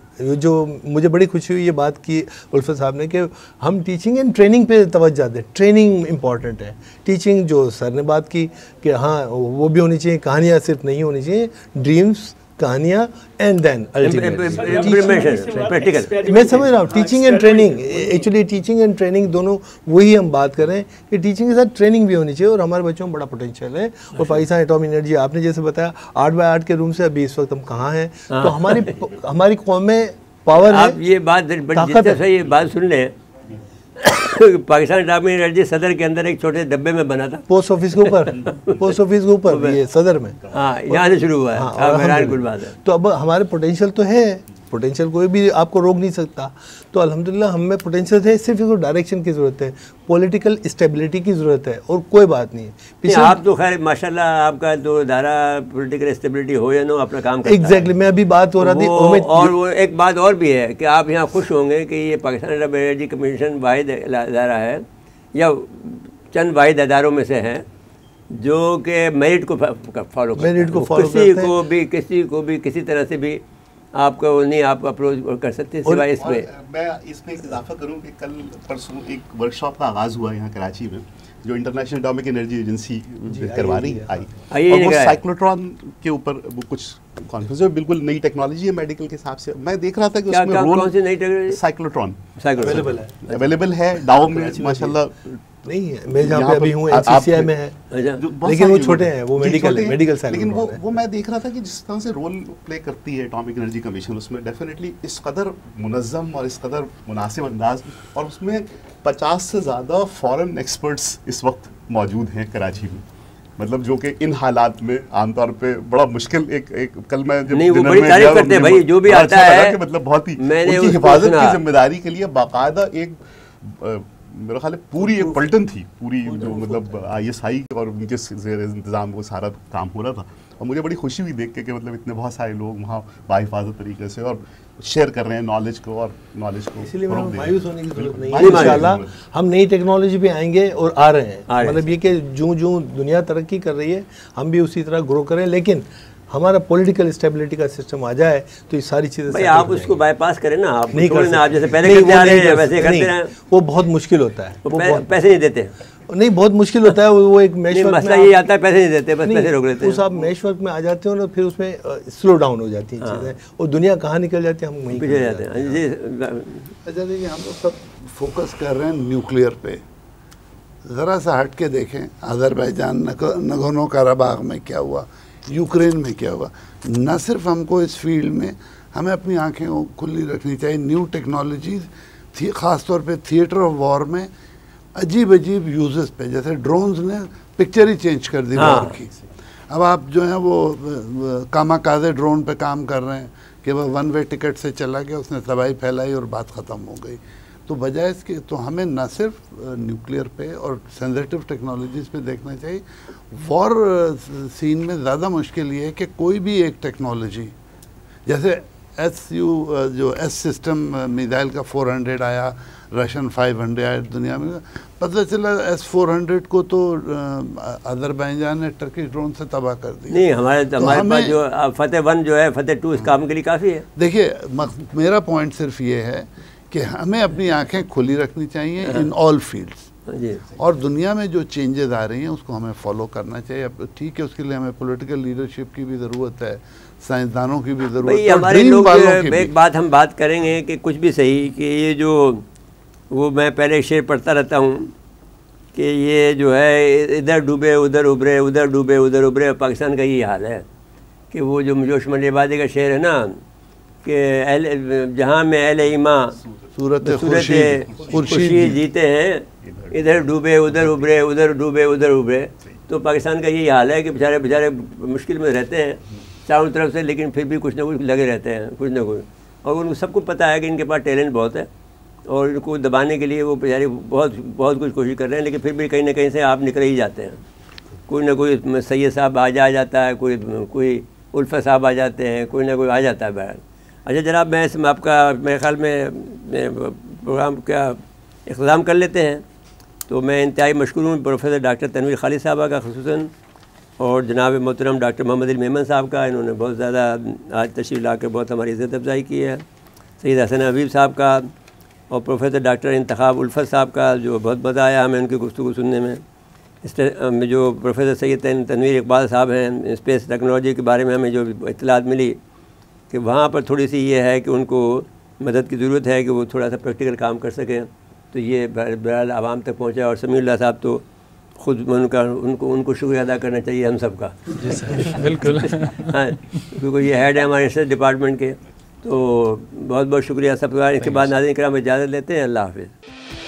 जो मुझे बड़ी खुशी हुई ये बात की उल्फत साहब ने कि हम टीचिंग एंड ट्रेनिंग पे तवज्जा दें ट्रेनिंग इम्पॉर्टेंट है टीचिंग जो सर ने बात की कि हाँ वो भी होनी चाहिए कहानियाँ सिर्फ नहीं होनी चाहिए ड्रीम्स कहानियाँ एंड देन प्रैक्टिकल मैं समझ रहा हूँ teaching and training actually teaching and training दोनों वही हम बात कर रहे हैं कि टीचिंग के साथ ट्रेनिंग भी होनी चाहिए और हमारे बच्चों में बड़ा पोटेंशियल है और पाकिस्तान एटॉम एनर्जी आपने जैसे बताया आठ बाय आठ के रूम से अभी इस वक्त हम कहाँ हैं तो हाँ। हमारी हमारी कौम में पावर आप ये बात सही ये बात सुन लें [laughs] पाकिस्तान डाबी एनर्जी सदर के अंदर एक छोटे डब्बे में बना था पोस्ट ऑफिस के ऊपर पोस्ट ऑफिस के ऊपर [laughs] सदर में हाँ यहाँ से शुरू हुआ है हाँ, हाँ, तो अब हमारे पोटेंशियल तो है पोटेंशियल कोई भी आपको रोक नहीं सकता तो अल्हम्दुलिल्लाह हम में पोटेंशियल है सिर्फ इसको डायरेक्शन की ज़रूरत है पॉलिटिकल स्टेबिलिटी की ज़रूरत है और कोई बात नहीं है आप तो खैर माशाल्लाह आपका जो इधारा पोलिटिकल स्टेबिलिटी हो या ना अपना काम करता एग्जैक्टली मैं अभी बात हो रहा थी और वो एक बात और भी है कि आप यहाँ खुश होंगे कि ये पाकिस्तान अरब एनर्जी कमीशन वाहिद अदारा है या चंद वाहिद अदारों में से हैं जो कि मेरिट को फॉलो मेरिट को फॉलो किसी को भी किसी को भी किसी तरह से भी आपको वो नहीं आप अप्रोच कर सकते हैं सिवाय इस इसमें मैं इसमें एक इजाफा करूं कि कल परसों एक वर्कशॉप का आगाज़ हुआ यहाँ कराची में जो इंटरनेशनल एटॉमिक एनर्जी एजेंसी करवा रही है आई हाँ, और वो साइक्लोट्रॉन के ऊपर वो कुछ कॉन्फ्रेंस है बिल्कुल नई टेक्नोलॉजी है मेडिकल के हिसाब से मैं देख रहा था कि उसमें रोल साइक्लोट्रॉन अवेलेबल है अवेलेबल है डाउ में माशाल्लाह नहीं मैं पे अभी में है अच्छा। लेकिन वो छोटे हैं वो मेडिकल है मेडिकल लेकिन वो वो मैं देख रहा था कि जिस तरह से रोल प्ले करती है पचास से ज़्यादा एक्सपर्ट्स इस वक्त मौजूद हैं कराची में मतलब जो कि इन हालात में आमतौर पे बड़ा मुश्किल एक एक कल मैं जब नहीं वो बड़ी तारीफ करते हैं भाई जो भी आता अच्छा है मतलब बहुत ही उनकी हिफाजत की जिम्मेदारी के लिए बाकायदा एक मेरा ख्याल पूरी एक तो पलटन थी पूरी जो मतलब आई एस आई और उनके इंतज़ाम को सारा काम हो रहा था और मुझे बड़ी खुशी हुई देख के कि मतलब इतने बहुत सारे लोग वहाँ बाहिफाजत तरीके से और शेयर कर रहे हैं नॉलेज को और नॉलेज को इसलिए मायूस होने की जरूरत नहीं है हम नई टेक्नोलॉजी पे आएंगे और आ रहे हैं मतलब ये कि जूँ जूँ दुनिया तरक्की कर रही है हम भी उसी तरह ग्रो करें लेकिन हमारा पॉलिटिकल स्टेबिलिटी का सिस्टम आ जाए तो ये सारी चीज़ें भाई आप उसको बाईपास करें ना आप नहीं करें आप जैसे पहले करते आ रहे हैं वैसे करते रहें वो बहुत मुश्किल होता है वो पैसे नहीं देते नहीं बहुत मुश्किल होता है वो एक मैश वर्क मसला ये आता है पैसे नहीं देते बस पैसे रोक लेते हैं आप मैश वर्क में आ जाते हो ना फिर उसमें स्लो डाउन हो जाती है हाँ। चीज़ें और दुनिया कहाँ निकल जाती है हम वहीं पीछे जाते हैं जी अच्छा देखिए हम लोग सब फोकस कर रहे हैं न्यूक्लियर पे ज़रा सा हट के देखें आज़रबैजान नगोनो काराबाग में क्या हुआ यूक्रेन में क्या हुआ न सिर्फ हमको इस फील्ड में हमें अपनी आँखें खुली रखनी चाहिए न्यू टेक्नोलॉजीज थी ख़ासतौर पे थिएटर ऑफ वॉर में अजीब अजीब यूजेस पे जैसे ड्रोन्स ने पिक्चर ही चेंज कर दी हाँ। वॉर की अब आप जो है वो कामाकाजे ड्रोन पे काम कर रहे हैं कि वह वन वे टिकट से चला गया उसने तबाही फैलाई और बात ख़त्म हो गई तो बजाय इसके तो हमें न सिर्फ न्यूक्लियर पे और सेंसिटिव टेक्नोलॉजीज पे देखना चाहिए वॉर सीन में ज़्यादा मुश्किल ये है कि कोई भी एक टेक्नोलॉजी जैसे एस यू जो एस सिस्टम मिज़ाइल का 400 आया रशियन 500 आया दुनिया में पता चला एस 400 को तो अजरबैजान ने टर्की ड्रोन से तबाह कर दिया नहीं हमारे तो हमारे पास जो फतेह वन जो है फतेह टू इस काम के लिए काफ़ी है देखिए मेरा पॉइंट सिर्फ ये है कि हमें अपनी आंखें खुली रखनी चाहिए हाँ। इन ऑल फील्ड्स और दुनिया में जो चेंजेस आ रही हैं उसको हमें फॉलो करना चाहिए अब ठीक है उसके लिए हमें पॉलिटिकल लीडरशिप की भी ज़रूरत है साइंसदानों की भी ज़रूरत है हमारे लोग एक बात हम बात करेंगे कि कुछ भी सही कि ये जो वो मैं पहले शेर पढ़ता रहता हूँ कि ये जो है इधर डूबे उधर उभरे उधर डूबे उधर उभरे पाकिस्तान का यही हाल है कि वो जो जोश मलिबादी का शेर है ना कि जहाँ में अल इमा सूरत तो खुशी जीते हैं इधर डूबे उधर उभरे उधर डूबे उधर उभरे तो पाकिस्तान का यही हाल है कि बेचारे बेचारे मुश्किल में रहते हैं चारों तरफ से लेकिन फिर भी कुछ ना कुछ लगे रहते हैं कुछ ना कुछ और उनको सबको पता है कि इनके पास टैलेंट बहुत है और इनको दबाने के लिए वो बेचारे बहुत बहुत कुछ कोशिश कर रहे हैं लेकिन फिर भी कहीं ना कहीं से आप निकल ही जाते हैं कोई ना कोई सैयद साहब आ जा जाता है कोई कोई उल्फा साहब आ जाते हैं कोई ना कोई आ जाता है बहर अच्छा जनाब मैं इसमें आपका मेरे ख्याल में प्रोग्राम का इकदाम कर लेते हैं तो मैं इंतहाई मशहूर हूँ प्रोफेसर डॉक्टर तनवीर खाली साहबा का खसूस और जनाब मोहतरम डॉक्टर मोहम्मद मेमन साहब का इन्होंने बहुत ज़्यादा आज तशरीफ़ ला बहुत हमारी इज़्ज़त अफजाई की है सैद हसन हबीब साहब का और प्रोफेसर डॉक्टर इंतखा उल्फत साहब का जो बहुत मज़ा आया हमें उनकी गुफ्तु सुनने में इस जो प्रोफेसर सैद तनवीर इकबाल साहब हैं स्पेस टेक्नोलॉजी के बारे में हमें जो इतलात मिली कि वहाँ पर थोड़ी सी ये है कि उनको मदद की ज़रूरत है कि वो थोड़ा सा प्रैक्टिकल काम कर सकें तो ये बहरहाल आवाम तक पहुँचा और समील्ला साहब तो खुद उनका उनको उनको शुक्रिया अदा करना चाहिए हम सब का बिल्कुल [laughs] हाँ क्योंकि ये हेड है हमारे रिसर्च डिपार्टमेंट के तो बहुत बहुत शुक्रिया सबका इसके बाद नाजिन कराम इजाज़त लेते हैं अल्लाह हाफिज़